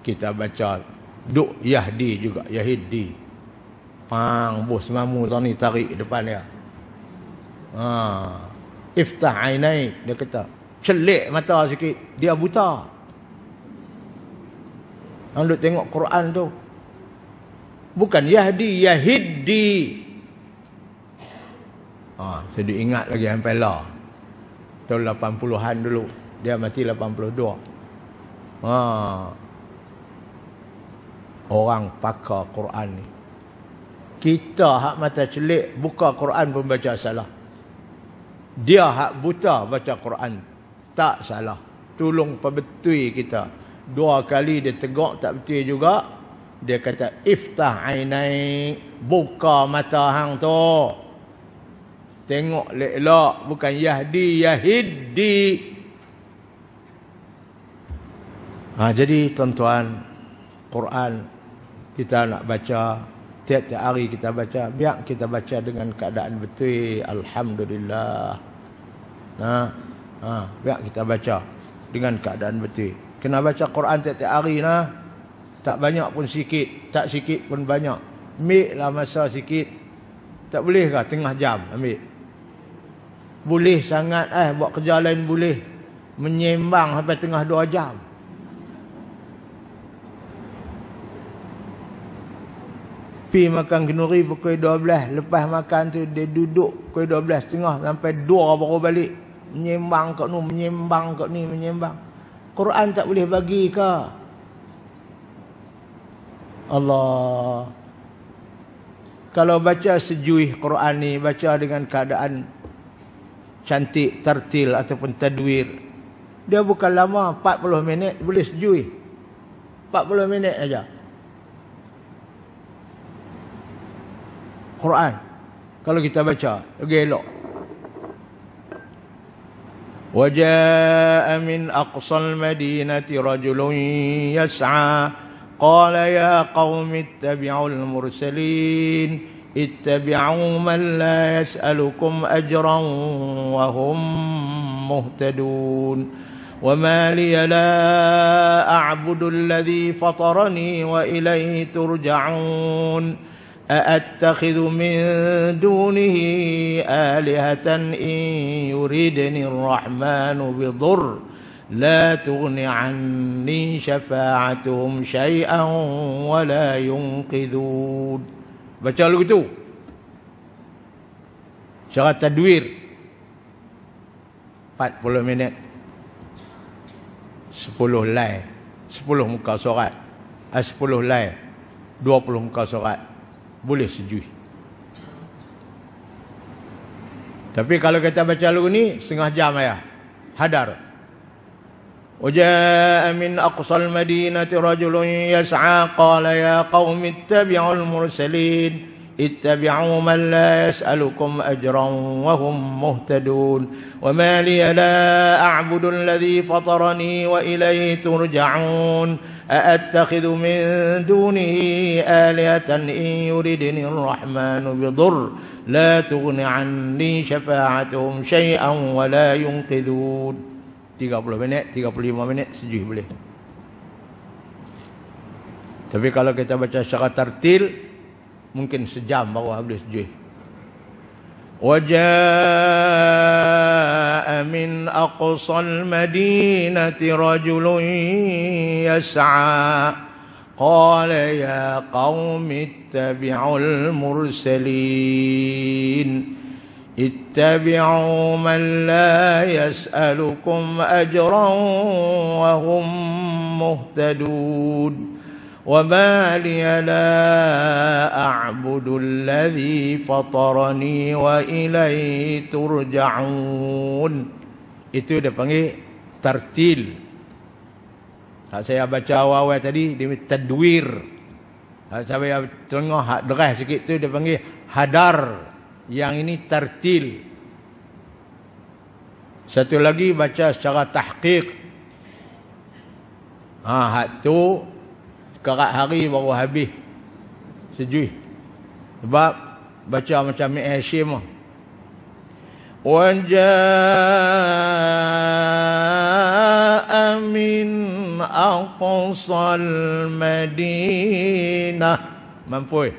kita baca duk Yahdi juga Yahidi pang bos mamu tu ni tarik depan dia ha iftah ainai dia kata celik mata sikit dia buta Hang duk tengok Quran tu bukan Yahdi Yahidi ha saya duk ingat lagi sampai lah tahun 80-an dulu dia mati 82 ha orang pakar Quran ni. Kita hak mata celik buka Quran pun baca salah. Dia hak buta baca Quran tak salah. Tolong pembetul kita. Dua kali dia tegak tak betul juga. Dia kata iftah ainai buka mata hang tu. Tengok lelak bukan yahdi yahidi. Ha, jadi tuan-tuan Quran kita nak baca tiap-tiap hari kita baca biar kita baca dengan keadaan betul alhamdulillah nah ha? ha biar kita baca dengan keadaan betul kena baca Quran tiap-tiap hari nah tak banyak pun sikit tak sikit pun banyak ambil lah masa sikit tak boleh ke tengah jam ambil boleh sangat eh buat kerja lain boleh menyembang sampai tengah dua jam pi makan kenuri pukul 12 lepas makan tu dia duduk pukul 12 tengah sampai 2 baru balik menyembang kat ni menyembang kat ni menyembang Quran tak boleh bagi ke Allah kalau baca sejuih Quran ni baca dengan keadaan cantik tertil ataupun tadwir dia bukan lama 40 minit boleh sejuih 40 minit aja Quran kalau kita baca okay, elok وجاء من أقصى المدينة رجل يسعى قال يا قوم اتبعوا المرسلين اتبعوا من لا يسألكم أجرا وهم مهتدون وما لي لا أعبد الذي فطرني وإليه ترجعون أأتخذ من دونه آلهة إن يردني الرحمن بضر لا تغن عني شفاعتهم شيئا ولا ينقذون Baca lagu tu Syarat tadwir 40 minit 10 lay 10 muka surat eh, 10 lay 20 muka surat boleh sejui. Tapi kalau kita baca lagu ni setengah jam ya, Hadar. Wajaa min aqsal madinati rajulun yas'a qala ya qaumi al mursalin ittabi'u man la yas'alukum ajran wa hum muhtadun wa ma li la a'budu alladhi fatarani wa ilayhi turja'un أأتخذ من دونه آلهة إن يردني الرحمن بضر لا تغن عني شفاعتهم شيئا ولا ينقذون puluh minit, tiga puluh lima minit, sejuh boleh Tapi kalau kita baca secara tertil, Mungkin sejam baru habis sejuh Wajah من أقصى المدينة رجل يسعى قال يا قوم اتبعوا المرسلين اتبعوا من لا يسألكم أجرا وهم مهتدون وما لي لا أعبد الذي فطرني وإليه ترجعون Itu dia panggil tertil Hak saya baca awal-awal tadi Dia panggil tadwir Hak saya tengok hak deras sikit tu Dia panggil hadar Yang ini tertil Satu lagi baca secara tahqiq Ha, hak tu Sekarat hari baru habis. Sejui. Sebab baca macam Mi'i Hashim. Wajaa min aqsal madinah. Mampui.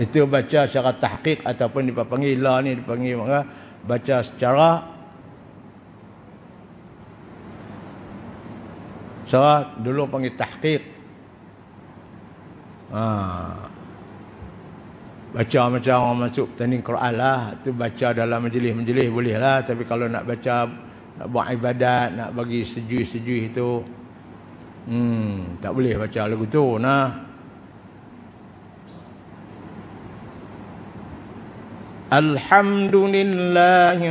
Itu baca secara tahqiq ataupun dipanggil la ni dipanggil baca secara So dulu panggil tahqiq. Ha. Baca macam orang masuk pertanding Quran lah. Itu baca dalam majlis-majlis boleh lah. Tapi kalau nak baca, nak buat ibadat, nak bagi sejuih-sejuih itu. Hmm, tak boleh baca lagu tu. Nah. Alhamdulillahi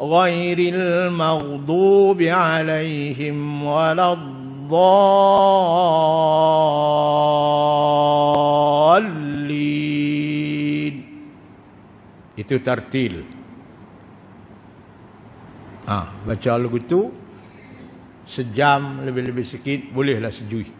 غير المغضوب عليهم ولا الضالين itu tartil ah baca lagu tu sejam lebih-lebih sikit bolehlah sejui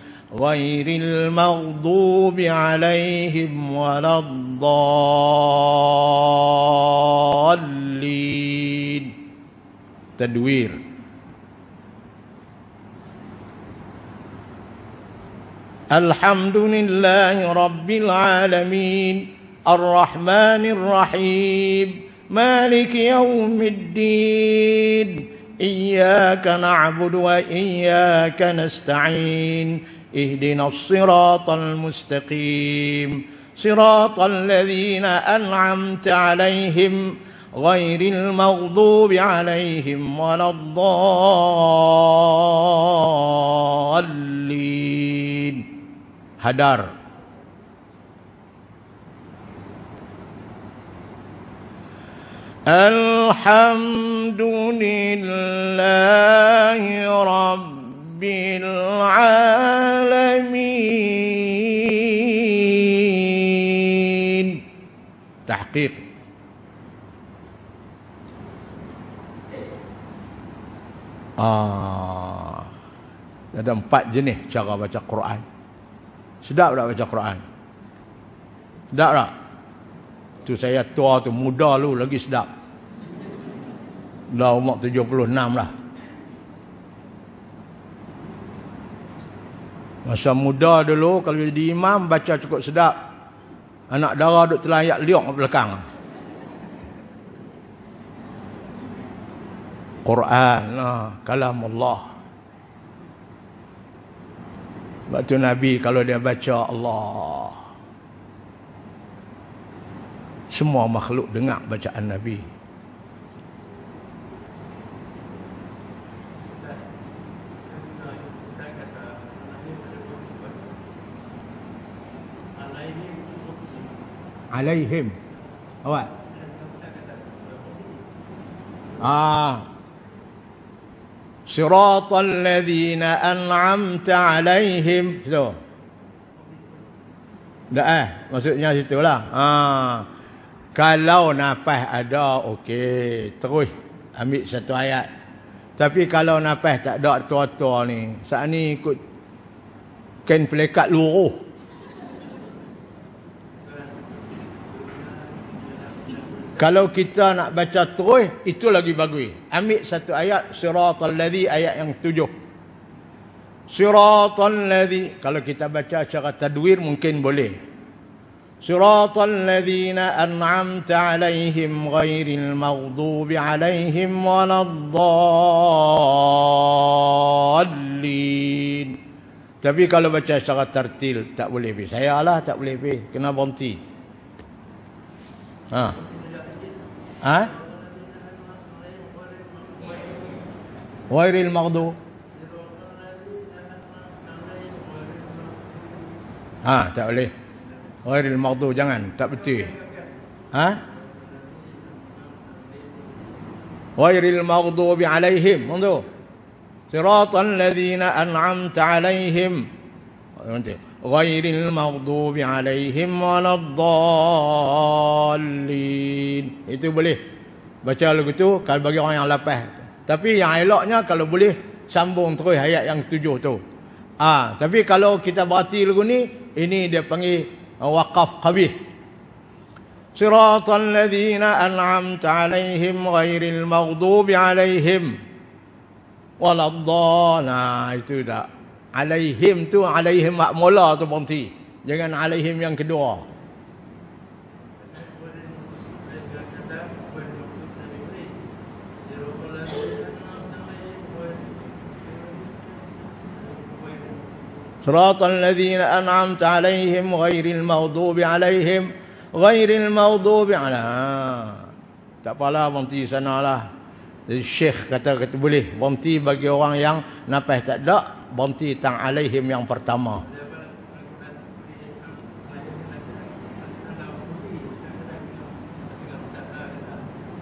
غير المغضوب عليهم ولا الضالين تدوير الحمد لله رب العالمين الرحمن الرحيم مالك يوم الدين إياك نعبد وإياك نستعين اهدنا الصراط المستقيم صراط الذين أنعمت عليهم غير المغضوب عليهم ولا الضالين هدر الحمد لله رب العالمين تحقيق آه. ada empat jenis cara baca Quran sedap tak baca Quran sedap tak tu saya tua tu muda lu lagi sedap dah umur 76 lah Masa muda dulu kalau jadi imam baca cukup sedap. Anak dara duk terlayak liok belakang. Quran, nah, ha, kalam Allah. Waktu Nabi kalau dia baca Allah. Semua makhluk dengar bacaan Nabi. alaihim awak ah siratal ladzina an'amta alaihim tu dah eh maksudnya situlah ah kalau nafas ada okey terus ambil satu ayat tapi kalau nafas tak ada tua-tua ni saat ni ikut kain pelekat luruh kalau kita nak baca terus itu lagi bagus ambil satu ayat al-Ladhi ayat yang tujuh al-Ladhi kalau kita baca secara tadwir mungkin boleh siratal ladzina an'amta alaihim ghairil maghdubi alaihim waladdallin tapi kalau baca secara tertil tak boleh pergi saya lah tak boleh pergi kena berhenti ha ها غير المغضوب ها تak غير المغضوب jangan تبتي ها غير المغضوب عليهم منظور صراط الذين انعمت عليهم منظور غير المغضوب عليهم ولا الضالين itu boleh baca lagu tu kalau bagi orang yang lepas tapi yang eloknya kalau boleh sambung terus ayat yang tujuh tu ah ha, tapi kalau kita berhati lagu ni ini dia panggil uh, waqaf qabih صراط الذين أنعمت عليهم ghairil المغضوب عليهم ولا الضالين itu dah alaihim tu alaihim Mak Mola tu berhenti jangan alaihim yang kedua صراط الذين أنعمت alaihim, غير المغضوب عليهم غير المغضوب على tak apalah berhenti sana lah Syekh kata kata boleh Berhenti bagi orang yang Nafas tak ada bonti tang alaihim yang pertama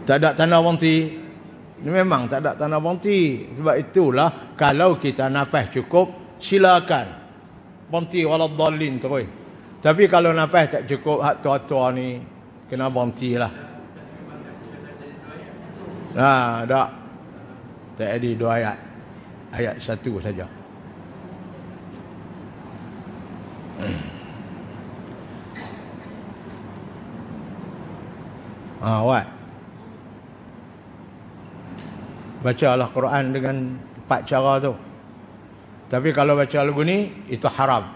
tak ada tanda bonti ini memang tak ada tanda bonti sebab itulah kalau kita nafas cukup silakan bonti walad dalin terus tapi kalau nafas tak cukup hak tua-tua ni kena bonti lah Nah, tak. Tak ada dua ayat. Ayat satu saja. Ha, ah, baca Bacalah Quran dengan empat cara tu. Tapi kalau baca lagu ni itu haram.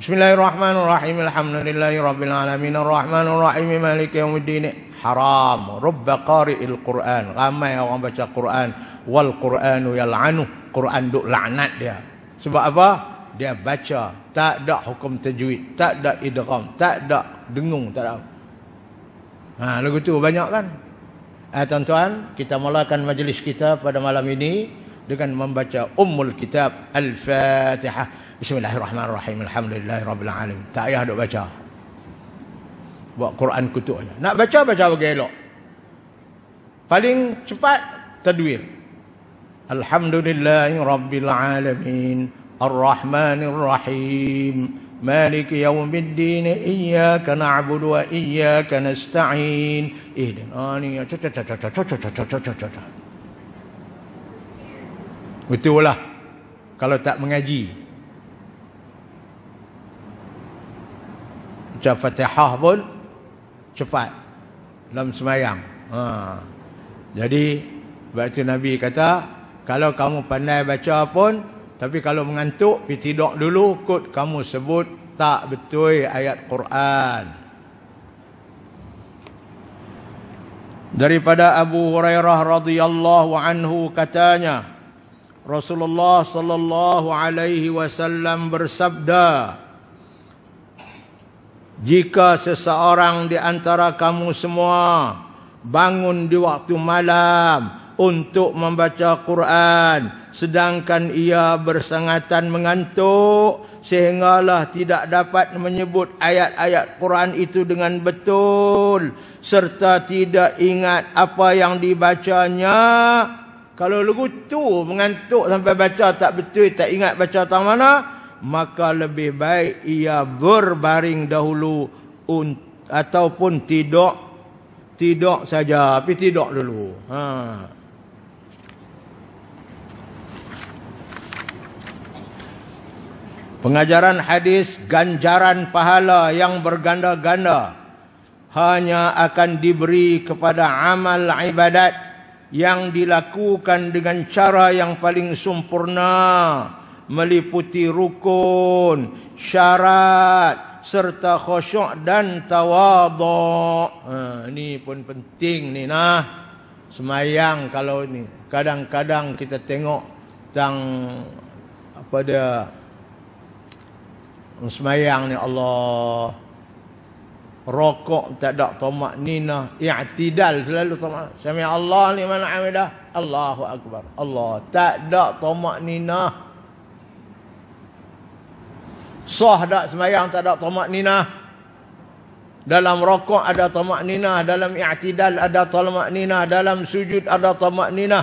Bismillahirrahmanirrahim. Alhamdulillahi rabbil alamin. Arrahmanirrahim. Maliki yaumiddin. Haram. Rubba qari'il Quran. Ramai orang baca Quran wal Quranu yal'anu. Quran duk laknat dia. Sebab apa? dia baca tak ada hukum tajwid tak ada idgham tak ada dengung tak ada ha lagu tu banyak kan eh tuan-tuan kita mulakan majlis kita pada malam ini dengan membaca ummul kitab al-fatihah bismillahirrahmanirrahim alhamdulillahirabbil alamin tak payah duk baca buat Quran kutuk aja. Nak baca baca bagai elok. Paling cepat tadwir. Alhamdulillahirabbil alamin. الرحمن الرحيم مالك يوم الدين إياك نعبد وإياك نستعين اهدنا آني Betul lah Kalau tak mengaji Macam fatihah pun Cepat Dalam semayang ha. Jadi Sebab Nabi kata Kalau kamu pandai baca pun tapi kalau mengantuk, pergi tidur dulu. Kut kamu sebut tak betul ayat Quran. Daripada Abu Hurairah radhiyallahu anhu katanya Rasulullah sallallahu alaihi wasallam bersabda Jika seseorang di antara kamu semua bangun di waktu malam untuk membaca Quran sedangkan ia bersengatan mengantuk sehinggalah tidak dapat menyebut ayat-ayat Quran itu dengan betul serta tidak ingat apa yang dibacanya kalau lugu tu mengantuk sampai baca tak betul tak ingat baca tang mana maka lebih baik ia berbaring dahulu ataupun tidur tidur saja tapi tidur dulu ha Pengajaran hadis ganjaran pahala yang berganda-ganda hanya akan diberi kepada amal ibadat yang dilakukan dengan cara yang paling sempurna meliputi rukun, syarat serta khusyuk dan tawaduk. Ha, ini pun penting ni nah. Semayang kalau ni. Kadang-kadang kita tengok tentang pada Semayang ni Allah Rokok tak ada tomak nina I'atidal selalu tomak Semayang Allah ni mana amidah Allahu Akbar Allah tak ada tomak nina Sah tak semayang tak ada tomak nina dalam rokok ada tamak nina, dalam i'tidal ada tamak nina, dalam sujud ada tamak nina.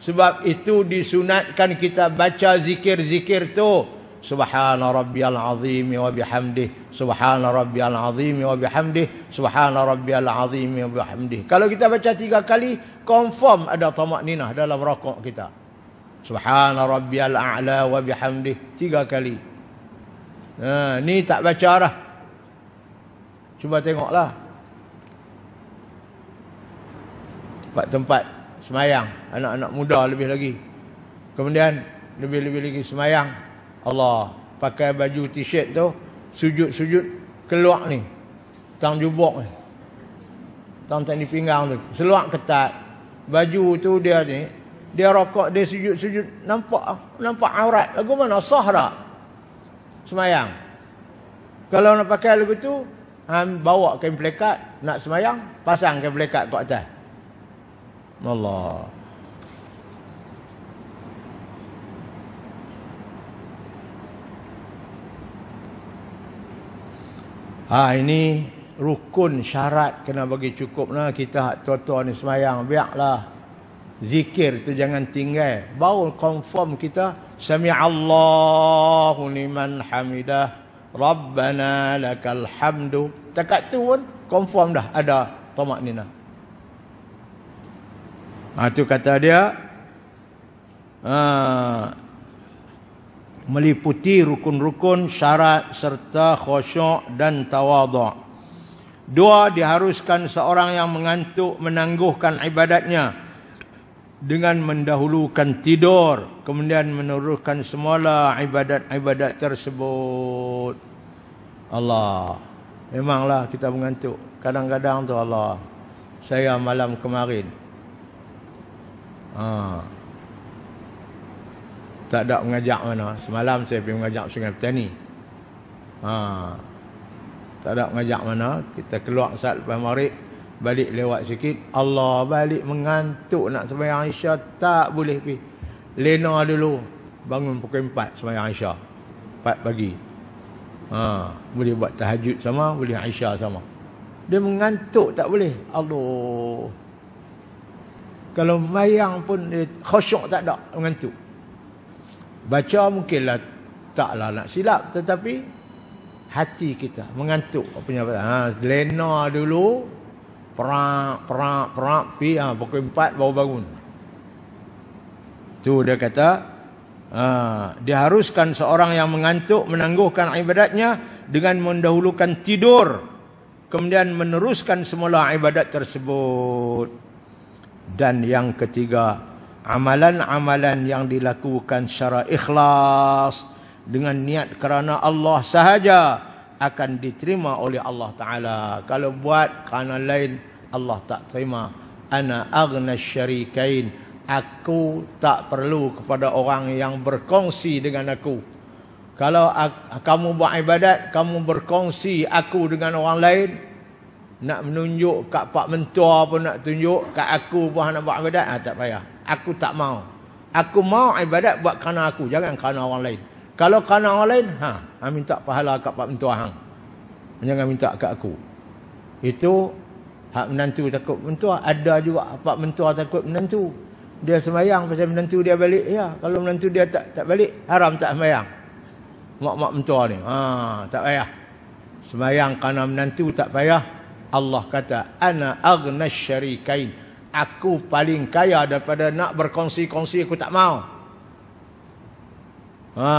Sebab itu disunatkan kita baca zikir-zikir tu. Subhana rabbiyal azim wa bihamdih. Subhana rabbiyal azim wa bihamdih. Subhana rabbiyal azim wa bihamdih. Kalau kita baca tiga kali, confirm ada tamak ninah dalam rokok kita. Subhana rabbiyal a'la wa bihamdih. Tiga kali. Nah, ha, ni tak baca lah. Cuba tengoklah. Tempat-tempat semayang. Anak-anak muda lebih lagi. Kemudian lebih-lebih lagi semayang. Allah pakai baju t-shirt tu sujud-sujud keluar ni tang jubuk ni tang tang di pinggang tu seluar ketat baju tu dia ni dia rokok dia sujud-sujud nampak nampak aurat lagu mana sah tak semayang kalau nak pakai lagu tu han bawa kain pelekat nak semayang pasang kain pelekat kat atas Allah Ha, ini rukun syarat kena bagi cukup lah. Kita tuan-tuan ni semayang. Biarlah. Zikir tu jangan tinggal. Baru confirm kita. Sami'allahu liman hamidah. Rabbana lakal hamdu. Takat tu pun confirm dah ada tamak nina. Ha, tu kata dia. Ha, meliputi rukun-rukun syarat serta khusyuk dan tawaduk. Dua, diharuskan seorang yang mengantuk menangguhkan ibadatnya dengan mendahulukan tidur kemudian menurunkan semula ibadat-ibadat tersebut. Allah. Memanglah kita mengantuk. Kadang-kadang tu Allah. Saya malam kemarin. Ah tak ada mengajak mana. Semalam saya pergi mengajak Sungai Petani. Ha. Tak ada mengajak mana. Kita keluar saat lepas maghrib. Balik lewat sikit. Allah balik mengantuk nak semayang Aisyah. Tak boleh pi Lena dulu. Bangun pukul 4 semayang Aisyah. 4 pagi. Ha. Boleh buat tahajud sama. Boleh Aisyah sama. Dia mengantuk tak boleh. Allah. Kalau mayang pun dia khusyuk tak ada. Mengantuk. Baca mungkinlah taklah nak silap tetapi hati kita mengantuk apa punya ha lena dulu perak perak perak pi ha pukul 4 baru bangun tu dia kata ha diharuskan seorang yang mengantuk menangguhkan ibadatnya dengan mendahulukan tidur kemudian meneruskan semula ibadat tersebut dan yang ketiga amalan-amalan yang dilakukan secara ikhlas dengan niat kerana Allah sahaja akan diterima oleh Allah taala kalau buat kerana lain Allah tak terima ana aghna syarikain aku tak perlu kepada orang yang berkongsi dengan aku kalau kamu buat ibadat kamu berkongsi aku dengan orang lain nak menunjuk kat pak mentua pun nak tunjuk kat aku pun nak buat ibadat ha, tak payah aku tak mau. Aku mau ibadat buat kerana aku, jangan kerana orang lain. Kalau kerana orang lain, ha, aku ha, minta pahala kat Pak Mentua hang. Jangan minta kat aku. Itu hak menantu takut mentua, ada juga Pak Mentua takut menantu. Dia semayang pasal menantu dia balik. Ya, kalau menantu dia tak tak balik, haram tak semayang. Mak-mak mentua ni, ha, tak payah. Semayang kerana menantu tak payah. Allah kata, ana aghna syarikain aku paling kaya daripada nak berkongsi-kongsi aku tak mau. Ha.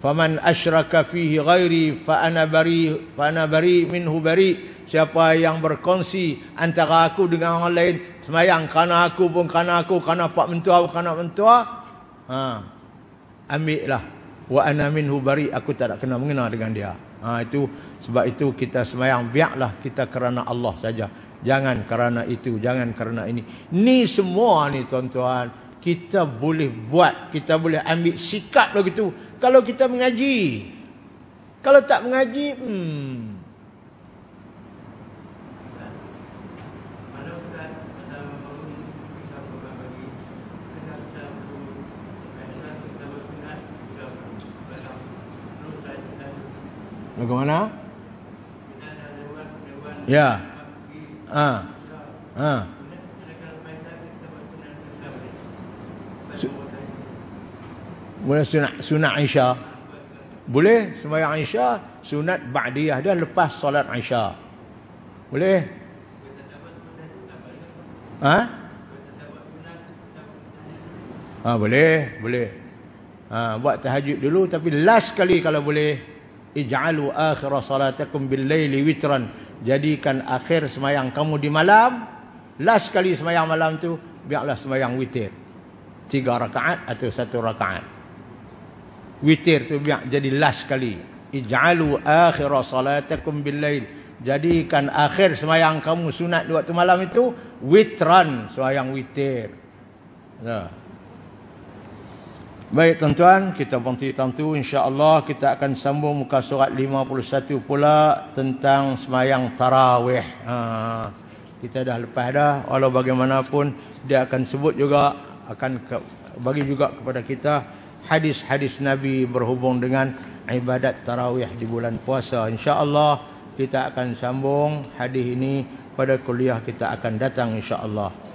Faman asyraka fihi ghairi fa ana bari fa ana bari minhu bari. Siapa yang berkongsi antara aku dengan orang lain semayang kerana aku pun kerana aku kerana pak mentua pun kerana mentua. Ha. Ambil lah. Wa ana minhu bari aku tak nak kena mengena dengan dia. Ha, itu sebab itu kita semayang biarlah kita kerana Allah saja. Jangan kerana itu, jangan kerana ini. Ni semua ni tuan-tuan, kita boleh buat, kita boleh ambil sikap begitu. Kalau kita mengaji. Kalau tak mengaji, hmm. Bagaimana? Ya. Yeah. Ha. Ha. Mula sunat sunat Isya. Boleh sembahyang Isya sunat ba'diyah dia lepas solat Isya. Boleh? Ha? Ha boleh, boleh. Ha buat tahajud dulu tapi last kali kalau boleh ij'alu akhir salatakum bil laili witran jadikan akhir semayang kamu di malam last kali semayang malam tu biarlah semayang witir tiga rakaat atau satu rakaat witir tu biar jadi last kali ij'alu akhir salatakum bil jadikan akhir semayang kamu sunat waktu malam itu witran semayang witir nah Baik tuan-tuan, kita berhenti tentu insya-Allah kita akan sambung muka surat 51 pula tentang semayang tarawih. Ha, kita dah lepas dah. Walau bagaimanapun dia akan sebut juga akan ke, bagi juga kepada kita hadis-hadis Nabi berhubung dengan ibadat tarawih di bulan puasa. Insya-Allah kita akan sambung hadis ini pada kuliah kita akan datang insya-Allah.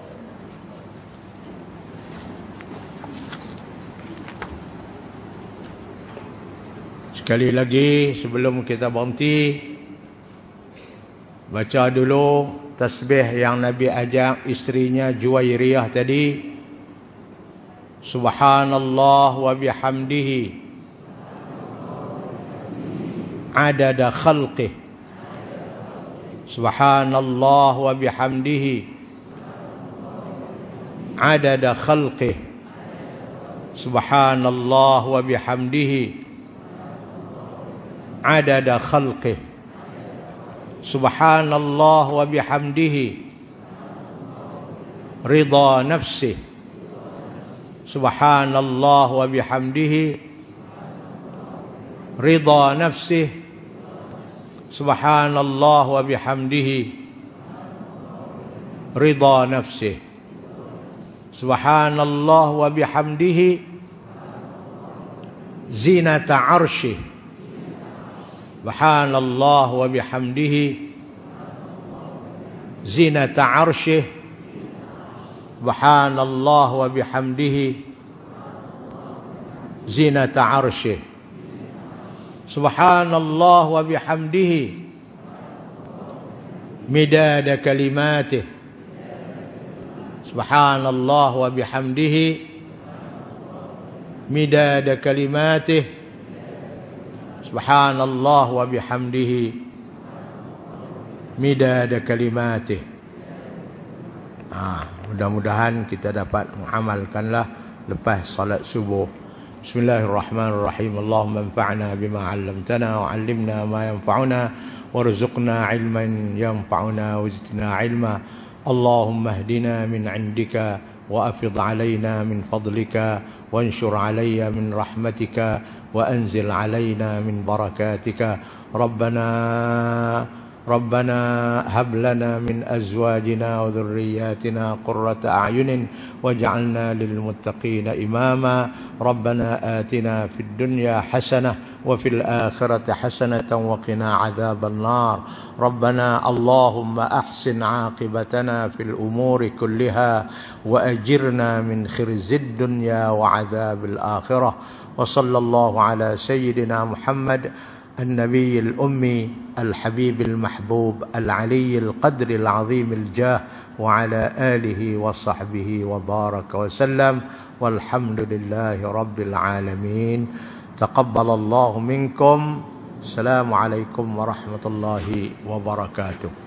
Sekali lagi sebelum kita berhenti Baca dulu tasbih yang Nabi ajak isterinya Juwairiyah tadi Subhanallah wa bihamdihi Adada khalqih Subhanallah wa bihamdihi Adada khalqih Subhanallah wa bihamdihi Adada عدد خلقه سبحان الله وبحمده رضا نفسه سبحان الله وبحمده رضا نفسه سبحان الله وبحمده رضا نفسه سبحان الله وبحمده زينة عرشه سبحان الله وبحمده زينة عرشه سبحان الله وبحمده زينة عرشه سبحان الله وبحمده مداد كلماته سبحان الله وبحمده مداد كلماته Subhanallah wa bihamdihi Midada kalimatih ah, Mudah-mudahan kita dapat mengamalkanlah Lepas salat subuh Bismillahirrahmanirrahim Allahumma anfa'na bima'allamtana Wa'allimna ma'yanfa'una وارزقنا علما ينفعنا وزدنا علما اللهم اهدنا من عندك وافض علينا من فضلك وانشر علي min rahmatika. وأنزل علينا من بركاتك ربنا ربنا هب لنا من أزواجنا وذرياتنا قرة أعين واجعلنا للمتقين إماما ربنا آتنا في الدنيا حسنة وفي الآخرة حسنة وقنا عذاب النار ربنا اللهم أحسن عاقبتنا في الأمور كلها وأجرنا من خرز الدنيا وعذاب الآخرة وصلى الله على سيدنا محمد النبي الامي الحبيب المحبوب العلي القدر العظيم الجاه وعلى اله وصحبه وبارك وسلم والحمد لله رب العالمين تقبل الله منكم السلام عليكم ورحمه الله وبركاته